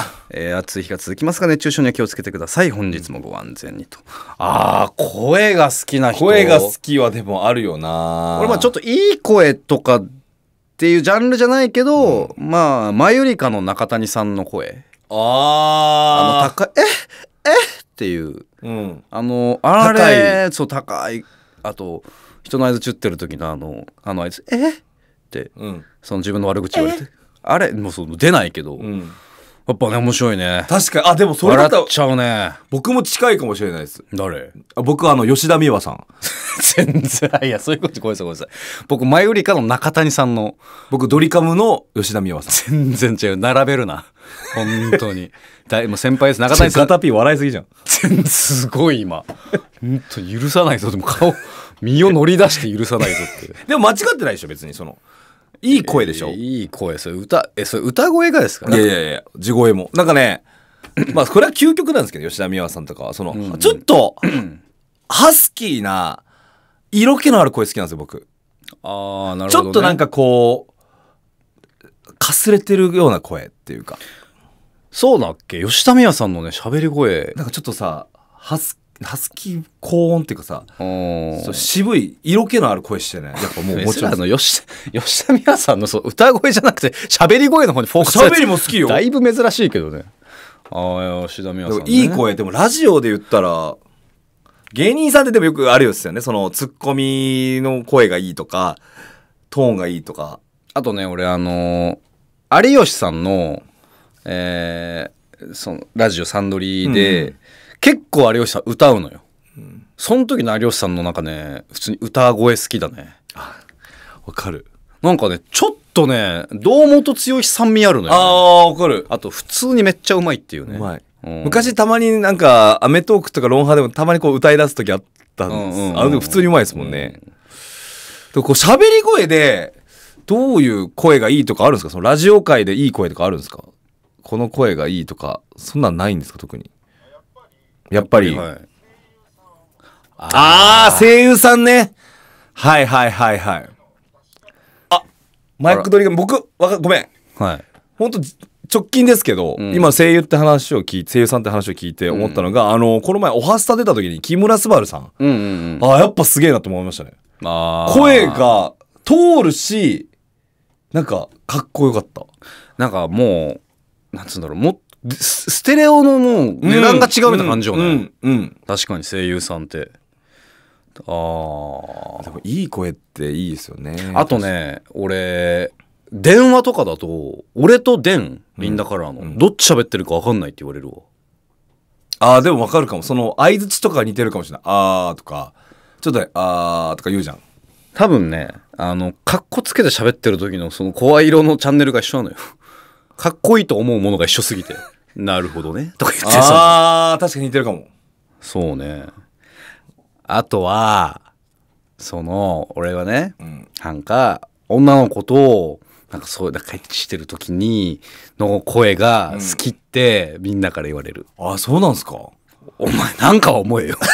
ー、えー、暑い日が続きますが熱中症には気をつけてください。本日もご安全にと。あ声が好きな人。声が好きはでもあるよな。れまあちょっといい声とかっていうジャンルじゃないけど、うん、まあ、マユリカの中谷さんの声。ああの高いええっていう、うん、あのあれそう高いあと人の合図ゅってる時のあのあの合えって、うん、その自分の悪口言われてあれもうその出ないけど、うん、やっぱね、面白いね。確かに。あ、でもそれだった笑っちゃうね。僕も近いかもしれないです。誰あ僕はあの、吉田美和さん。全然、いや、そういうこと、ごめんなさい、ごめんなさい。僕、前よりかの中谷さんの、僕、ドリカムの吉田美和さん。全然違う。並べるな。本当に。だいもう先輩です。中谷さんガ、タピー笑いすぎじゃん。全すごい今。本当許さないぞ。でも顔、身を乗り出して許さないぞっていう。でも間違ってないでしょ、別に。その、いい声でしょ、えー、いい声それ歌えそれ歌声がですかいやいやいや地声もなんかねまあこれは究極なんですけど吉田美和さんとかはその、うんうん、ちょっとハスキーな色気のある声好きなんですよ僕ああなるほど、ね、ちょっとなんかこうかすれてるような声っていうかそうだっけ吉田美和さんのね喋り声なんかちょっとさハスハスキー高音っていうかさそう渋い色気のある声してねやっぱもう もちろん吉 吉田美和さんのそう歌声じゃなくて喋り声の方にフォーカスりも好きよ だいぶ珍しいけどねああ吉田美和さん、ね、いい声でもラジオで言ったら芸人さんってでもよくあるよっすよねそのツッコミの声がいいとかトーンがいいとかあとね俺あのー、有吉さんのえー、そのラジオサンドリーで、うん結構有吉さん歌うのよ、うん、その時の有吉さんのなんかね普通に歌声好きだねあわかるなんかねちょっとね堂本剛酸味あるのよ、ね、あわかるあと普通にめっちゃうまいっていうねうまい、うん、昔たまになんか『アメトーク』とか『ロンハー』でもたまにこう歌い出す時あったんです、うんうんうん、あの普通にうまいですもんね、うん、でこう喋り声でどういう声がいいとかあるんですかそのラジオ界でいい声とかあるんですかこの声がいいとかそんなんないんですか特にやっぱり。はいはい、ああ声優さんね。はいはいはいはい。あ、マイク取りが、僕、わか、ごめん。はい。本当直近ですけど、うん、今声優って話を聞い声優さんって話を聞いて思ったのが、うん、あのこの前「おはスタ」出た時に木村昴さんうんうんうん、あやっぱすげえなと思いましたね声が通るしなんかかっこよかったなんかもうなんつうんだろうもっステレオのもう値段が違うみたいな感じよね、うん、うんうん、確かに声優さんってああでもいい声っていいですよねあとね俺電話とかだと俺とデンリンダカラーの、うん、どっち喋ってるか分かんないって言われるわああでも分かるかもその相づちとか似てるかもしれない「あー」とかちょっと、ね「あー」とか言うじゃん多分ねあのかっこつけて喋ってる時のその声色のチャンネルが一緒なのよかっこいいと思うものが一緒すぎてなるほどね。とか言ってさ。あ確かに似てるかも。そうね。あとは、その、俺はね、うんなんか、女の子と、なんかそう、なんかエッチしてる時に、の声が好きって、みんなから言われる。あそうなんすかお前、なんか思えよ。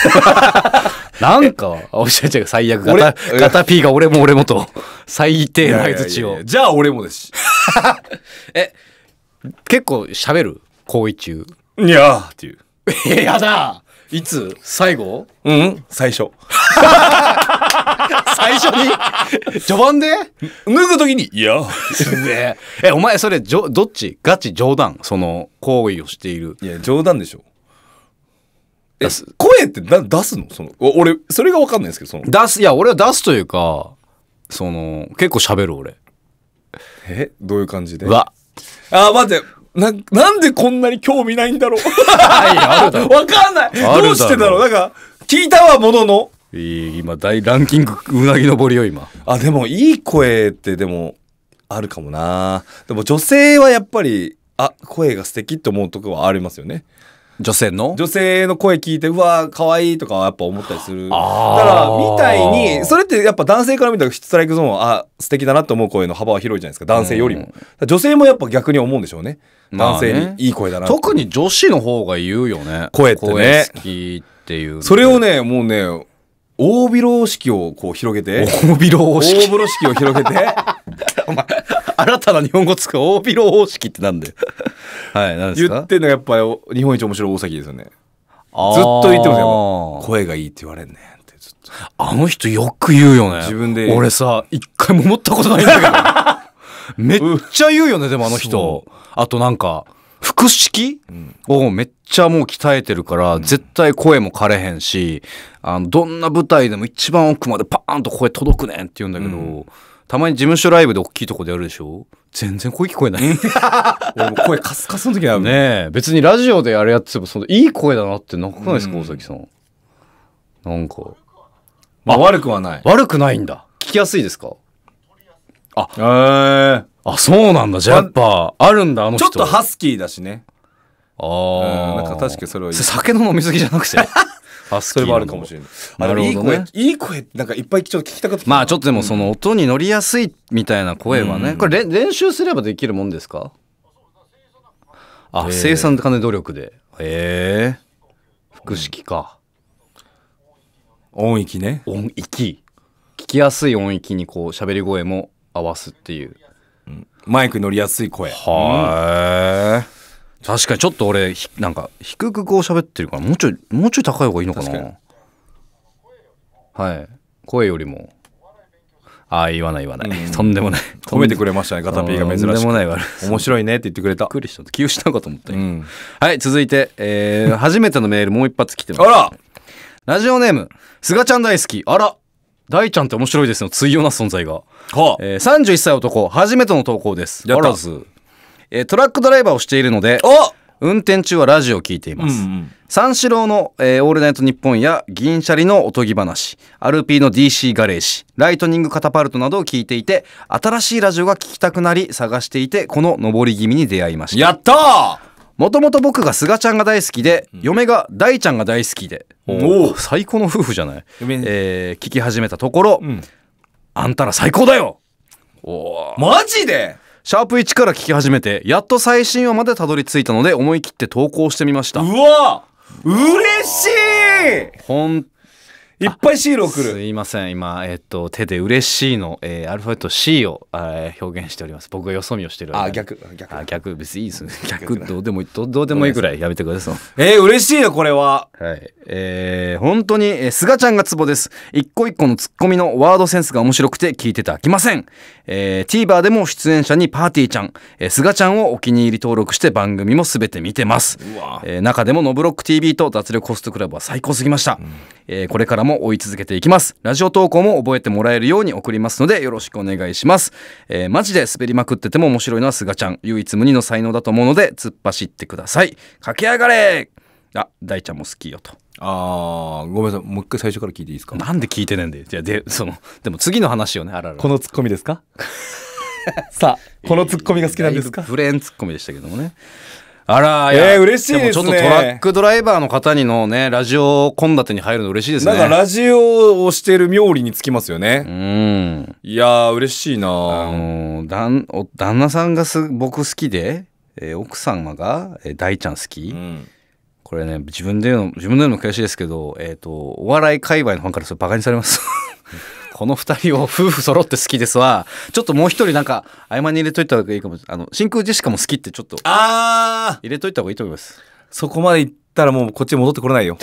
なんか、おっしゃっちゃう最悪。ガタ、俺ガタピーが俺も俺もと、最低の相槌いやいやいをや。じゃあ俺もですし。結構喋る行為中。いやーっていう。い やだいつ最後うん、最初。最初に序盤で脱ぐ時に、いや すげえ、お前それ、じょ、どっちガチ冗談その、行為をしている。いや、冗談でしょ。え、声ってだ出すのその、俺、それがわかんないんですけど、その。出す、いや、俺は出すというか、その、結構喋る俺。えどういう感じでわあ、待って、な、なんでこんなに興味ないんだろう。わかんない。どうしてだろう。なんか、聞いたわ、ものの。今、大ランキング、うなぎ登りよ、今。あ、でも、いい声って、でも、あるかもな。でも、女性はやっぱり、あ、声が素敵って思うとこはありますよね。女性の女性の声聞いて、うわ可愛いとかはやっぱ思ったりする。だから、みたいに、それってやっぱ男性から見たらストライクゾーンは、あ、素敵だなと思う声の幅は広いじゃないですか、男性よりも。女性もやっぱ逆に思うんでしょうね。男性にいい声だな、まあね、特に女子の方が言うよね。声ってね。好きっていう。それをね、もうね、大広式をこう広げて。大広式大広式を広げて。お前、新たな日本語つく大広方式ってなんではいなんですか言ってんのがやっぱり日本一面白い大崎ですよねずっと言ってますよ声がいいって言われんねんってずっとあの人よく言うよね自分で俺さ一回も思ったことないんだけど めっちゃ言うよねでもあの人あとなんか腹式をめっちゃもう鍛えてるから、絶対声も枯れへんし、あの、どんな舞台でも一番奥までパーンと声届くねんって言うんだけど、たまに事務所ライブで大きいとこでやるでしょ全然声聞こえない 声カスカスの時だよね別にラジオであれやってもそのいい声だなってなくないですか、ん、大崎さんなんか、まあ、悪くはない悪くないんだ聞きやすいですかあへえー、あそうなんだじゃやっぱあるんだあの人ちょっとハスキーだしねああ、なんか確かそれは酒の飲みすぎじゃなくて それもあるかもしれない。あでもいい声、ね、いい声なんかいっぱいちょっと聞きたかった。まあちょっとでもその音に乗りやすいみたいな声はね、うん、これ練習すればできるもんですか？あ、えー、生産的な努力で。ええー、式か、うん。音域ね。音域。聞きやすい音域にこう喋り声も合わすっていう。マイク乗りやすい声。はー。うん確かにちょっと俺なんか低くこう喋ってるからもうちょいもうちょい高い方がいいのかなはい声よりもああ言わない言わない、うん、とんでもない褒めてくれましたねガタピーが珍しとんでもない悪面白いねって言ってくれたびっくりした気をしたかと思ったうん、はい続いて、えー、初めてのメールもう一発来てますあらラジオネームすがちゃん大好きあら大ちゃんって面白いですよ。ような存在が。はあ、えー、31歳男、初めての投稿です。やったず。えー、トラックドライバーをしているのでお運転中はラジオを聞いています、うんうん、三四郎の、えー、オールナイトニッポン」や「銀シャリ」のおとぎ話アルピーの DC ガレージライトニングカタパルトなどを聞いていて新しいラジオが聞きたくなり探していてこの上り気味に出会いましたやったもともと僕が菅ちゃんが大好きで、嫁が大ちゃんが大好きで、おお最高の夫婦じゃない、えー、聞き始めたところ、うん、あんたら最高だよおマジでシャープ1から聞き始めて、やっと最新話までたどり着いたので、思い切って投稿してみました。うわ嬉しい本いっぱいシール送る。すいません。今、えっ、ー、と、手で嬉しいの、えー、アルファベット C を、えー、表現しております。僕がよそ見をしてる。あ、逆、逆。あ、逆、別にいいですね。逆、どうでもいい、どどうでもいいぐらいやめてください。えー、嬉しいよ、これは。はい。えー、本当に、えー、すがちゃんがツボです。一個一個のツッコミのワードセンスが面白くて聞いてて飽きません。えー、TVer でも出演者にパーティーちゃん、えー、すがちゃんをお気に入り登録して番組もすべて見てます。えー、中でもノブロック TV と脱力ホストクラブは最高すぎました。うん、えー、これからも追い続けていきます。ラジオ投稿も覚えてもらえるように送りますので、よろしくお願いします。えー、マジで滑りまくってても面白いのはすがちゃん。唯一無二の才能だと思うので、突っ走ってください。駆け上がれあ、大ちゃんも好きよと。あーごめんなさいもう一回最初から聞いていいですかなんで聞いてねんでいや、でそのでも次の話をねあららこのツッコミですか さあこのツッコミが好きなんですか、えー、フレーンツッコミでしたけどもねあら、いや、えー、嬉しいですね。ちょっとトラックドライバーの方にのね、ラジオ献立に入るの嬉しいですね。なんかラジオをしてる冥利につきますよね。うん。いやー、嬉しいなあのー、旦那さんがす、僕好きで、えー、奥様が、えー、大ちゃん好き。うんこれね、自分で言うの、自分で言うの悔しいですけど、えっ、ー、と、お笑い界隈のファンからそれバカにされます。この二人を夫婦揃って好きですわ。ちょっともう一人なんか、合間に入れといた方がいいかも。あの、真空ジェシカも好きってちょっと。ああ入れといた方がいいと思います。そこまで行ったらもうこっち戻ってこれないよ。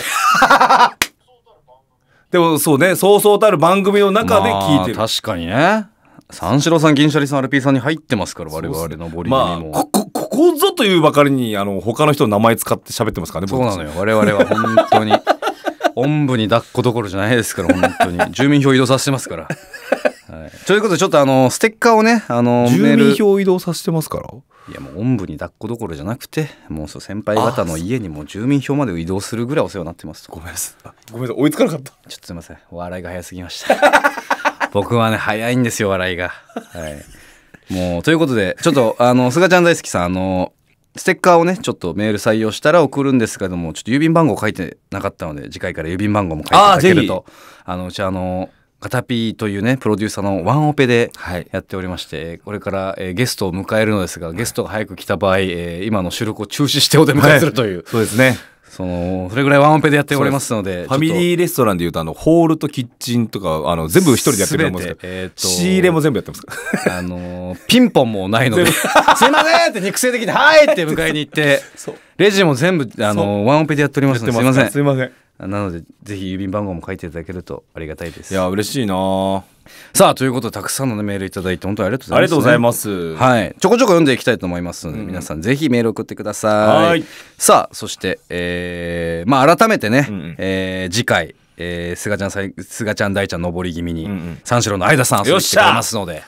でもそうね、そうそうたる番組の中で聞いてる。まあ、確かにね。三四郎さん、銀シャリさん、RP さんに入ってますから、我々のボリュームも。まあ、こ、こ、ここぞというばかりに、あの、他の人の名前使って喋ってますからね、そうなのよ。我々は本当に。おんぶに抱っこどころじゃないですから本当に 住民票移動させてますから。はい、ということでちょっとあのステッカーをねあの住民票移動させてますからいやもうおんぶに抱っこどころじゃなくてもうそう先輩方の家にも住民票まで移動するぐらいお世話になってますごめんなさいごめんなさい追いつかなかったちょっとすいませんお笑いが早すぎました 僕はね早いんですよ笑いがはいもうということでちょっとあの菅ちゃん大好きさんあのステッカーをね、ちょっとメール採用したら送るんですけども、ちょっと郵便番号書いてなかったので、次回から郵便番号も書いていただけると、あの、うちあの、ガタピーというね、プロデューサーのワンオペでやっておりまして、はい、これから、えー、ゲストを迎えるのですが、ゲストが早く来た場合、えー、今の収録を中止してお出迎えするという。はい、そうですね。そのそれぐらいワンオペでやっておりますのでファミリーレストランでいうとあのホールとキッチンとかあの全部一人でやってると思うんですけど、えー、仕入れも全部やってます あのー、ピンポンもないので「すいません!」って肉声的に「はい!」って迎えに行って レジも全部あのー、ワンオペでやっておりますのですいませんすいませんなのでぜひ郵便番号も書いていただけるとありがたいですいや嬉しいなさあということでたくさんの、ね、メールいただいて本当にありがとうございます、ね、ありがとうございますはいちょこちょこ読んでいきたいと思いますので、うん、皆さんぜひメール送ってくださいさあそして、えー、まあ改めてね、うん、えー、次回えー、菅ちゃん、菅ちゃん、大ちゃん、上り気味に、三四郎の相田さん、そしに来てくれますので。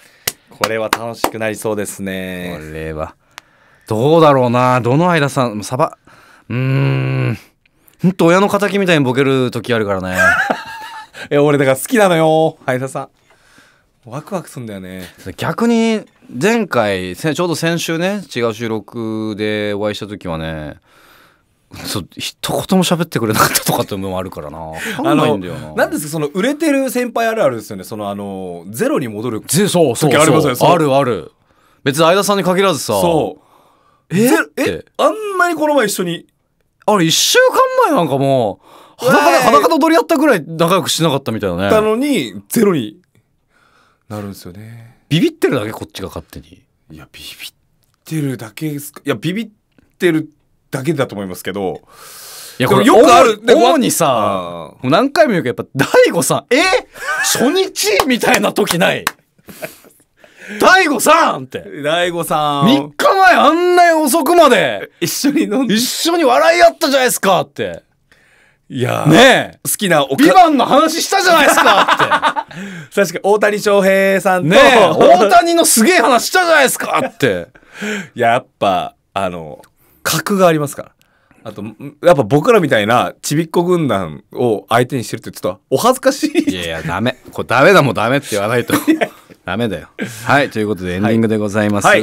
これは楽しくなりそうですね。これは。どうだろうな、どの相田さん、サバ、うん。親の敵みたいにボケる時あるからねい 俺だから好きなのよ相田さんワクワクすんだよね逆に前回ちょうど先週ね違う収録でお会いした時はねそう一言も喋ってくれなかったとかっていうのもあるからなあのなんですかその売れてる先輩あるあるですよねそのあのゼロに戻る時そうそうありますよあるある別に相田さんに限らずさそうええあんなにこの前一緒にあれ一週間前なんかもう裸で裸で踊り合ったぐらい仲良くしなかったみたいなねたのにゼロになるんですよねビビってるだけこっちが勝手にいやビビってるだけですかいやビビってるだけだと思いますけどいや、これよくある。主にさ、もう何回も言うけど、やっぱ、大悟さん、え初日みたいな時ない。大悟さんって。大悟さん。3日前あんなに遅くまで。一緒に飲んで。一緒に笑い合ったじゃないですかって。いやね好きなおかの話したじゃないですかって。確か大谷翔平さんと。ね大谷のすげえ話したじゃないですかって。いや、やっぱ、あの、格がありますから。あと、やっぱ僕らみたいなちびっこ軍団を相手にしてるってちょったお恥ずかしい。いやいや、ダメ。これダメだもんダメって言わないと。ダメだよ。はい、ということでエンディングでございます。はい、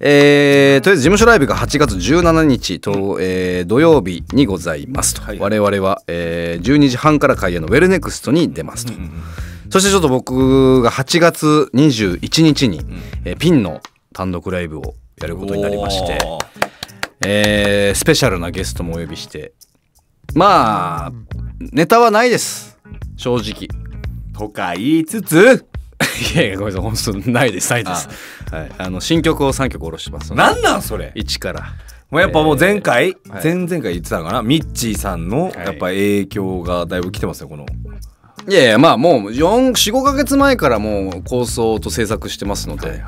えー、とりあえず事務所ライブが8月17日と、えー、土曜日にございますと。はい、我々は、えー、12時半から開演のウェルネクストに出ますと。うん、そしてちょっと僕が8月21日に、うん、えー、ピンの単独ライブをやることになりまして、えー、スペシャルなゲストもお呼びして、まあ、ネタはないです。正直。とか言いつつ、いやいやごめんなさい本数ないですないですはいあの新曲を3曲下ろしてますなんなんそれ一からもうやっぱもう前回、えーはい前々回言ってたのかなミッチーさんのやっぱ影響がだいぶきてますよこのいやいやまあもう45か月前からもう構想と制作してますので、はい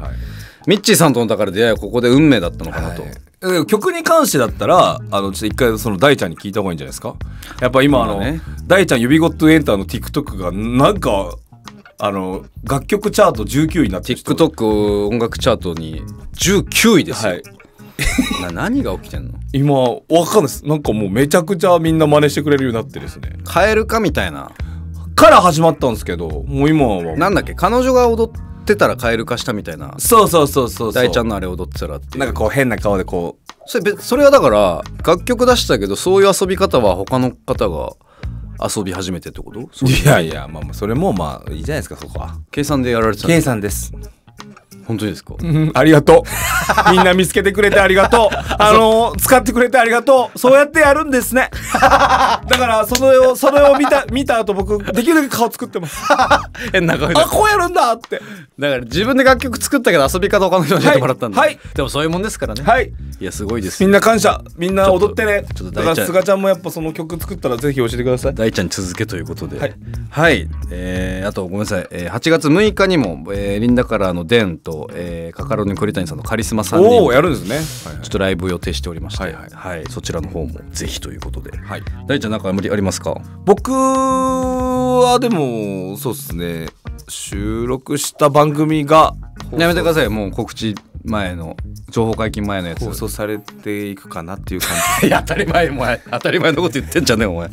ミッチーさんとのだから出会いはここで運命だったのかなと、え曲に関してだったらあのちょっと一回その大ちゃんに聞いた方がいいんじゃないですかやっぱ今あの、ね大ちゃん指ゴッドエンターの TikTok がなんかあの楽曲チャート19位になって TikTok 音楽チャートに19位ですよ、はい、な何が起きてんの今わかんないですなんかもうめちゃくちゃみんな真似してくれるようになってですねカエルかみたいなから始まったんですけどもう今はなんだっけ彼女が踊ってたらカエル化したみたいなそうそうそうそう大ちゃんのあれ踊ってたらってなんかこう変な顔でこうそれそれはだから楽曲出したけどそういう遊び方は他の方が遊び始めてってこといやいや、まあ、それもまあいいじゃないですかそこは計算でやられてた計算です本当ですか、うん、ありがとうみんな見つけてくれてありがとう あのー、使ってくれてありがとうそうやってやるんですね だからそれをそれを見た見た後僕できるだけ顔作ってます 変な顔あこうやるんだってだから自分で楽曲作ったけど遊び方他の人にやってもらったんで、はいでもそういうもんですからねはいいやすごいですみんな感謝みんな踊ってねちょっとだからすがちゃんもやっぱその曲作ったらぜひ教えてください大ちゃん続けということではい、はい、えー、あとごめんなさい、えー、8月6日にも、えー、リンダカラーの「デンとと、えー、カカロニ栗谷さんのカリスマさんをやるんですね、はいはい、ちょっとライブ予定しておりまして、はいはい、はい、そちらの方もぜひということで、はい、大ちゃんなんか無理ありますか僕はでもそうですね収録した番組がやめてくださいもう告知前の情報解禁前のやつ放送されていくかなっていう感じ 当たり前お前当たり前のこと言ってんじゃねえお前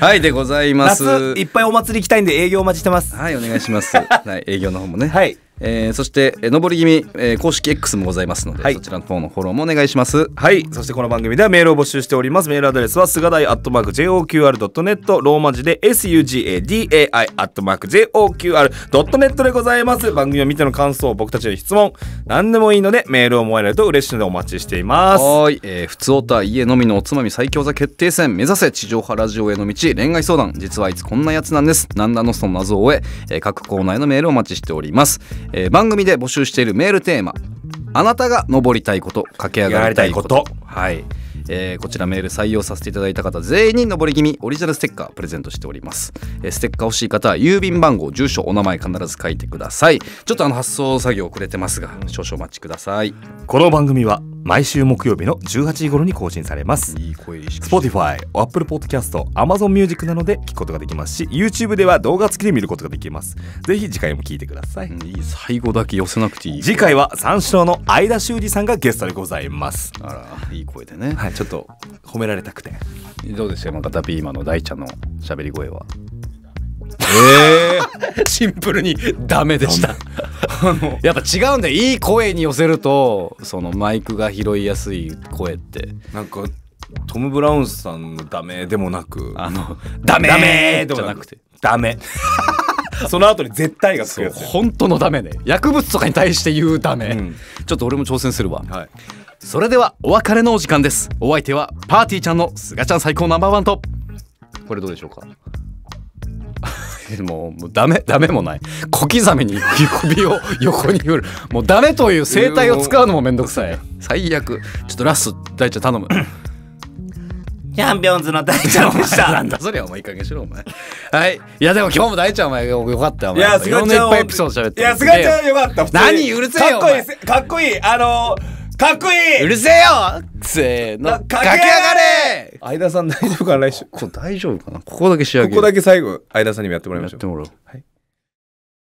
はいでございますいっぱいお祭り行きたいんで営業お待ちしてますはいお願いします、はい、営業の方もねはいえー、そして上り気味、えー、公式 X もございますので、はい、そちらの方のフォローもお願いしますはいそしてこの番組ではメールを募集しておりますメールアドレスはすがだい JOQR.net ローマ字で SUGADAI アットマーク JOQR.net でございます番組を見ての感想僕たちへの質問何でもいいのでメールをもらえると嬉しいのでお待ちしていますはい、えー、普通オ家のみのおつまみ最強座決定戦目指せ地上波ラジオへの道恋愛相談実はいつこんなやつなんです何だのその謎を終え、えー、各コーナーへのメールをお待ちしておりますえー、番組で募集しているメールテーマあなたが登りたいこと駆け上がりたいことはい、えー、こちらメール採用させていただいた方全員に登り気味オリジナルステッカープレゼントしております、えー、ステッカー欲しい方は郵便番号住所お名前必ず書いてくださいちょっとあの発送作業遅れてますが少々お待ちくださいこの番組は毎週木曜日の18時頃に更新されます。いい声 Spotify、Apple Podcast、Amazon Music などで聞くことができますし、YouTube では動画付きで見ることができます。ぜひ次回も聞いてください。いい最後だけ寄せなくていい。次回は三四郎の相田修二さんがゲストでございます。あら、いい声でね。はい、ちょっと褒められたくて。どうでしたか、ま、た、ダビーマの大ちゃんの喋り声は。えー、シンプルにダメでした やっぱ違うんだよいい声に寄せるとそのマイクが拾いやすい声ってなんかトム・ブラウンさんのダメでもなくあのダメダメじゃなくてダメ その後に絶対がつくやつ本当のダメね薬物とかに対して言うダメ、うん、ちょっと俺も挑戦するわ、はい、それではお別れのお時間ですお相手はパーティーちゃんのすがちゃん最高ナンバーワンとこれどうでしょうかもうもうダメダメもない小刻みに指を横に振るもうダメという声帯を使うのもめんどくさい最悪ちょっとラス大ちゃん頼むチャンピオンズの大ちゃんでした。なんだそれお前いい加減しろお前。はい。いやでも今日も大ちゃんお前よかったよお前。いやすがちゃんいいやすがちゃんよかった。何うるせえよ。かっこいいかっこいいあのーかっこいいうるせえよせーの駆け上がれ相田さん大丈夫かな来週ここ大丈夫かなここだけ仕上げここだけ最後相田さんにもやってもらいましょうやってもらう、はい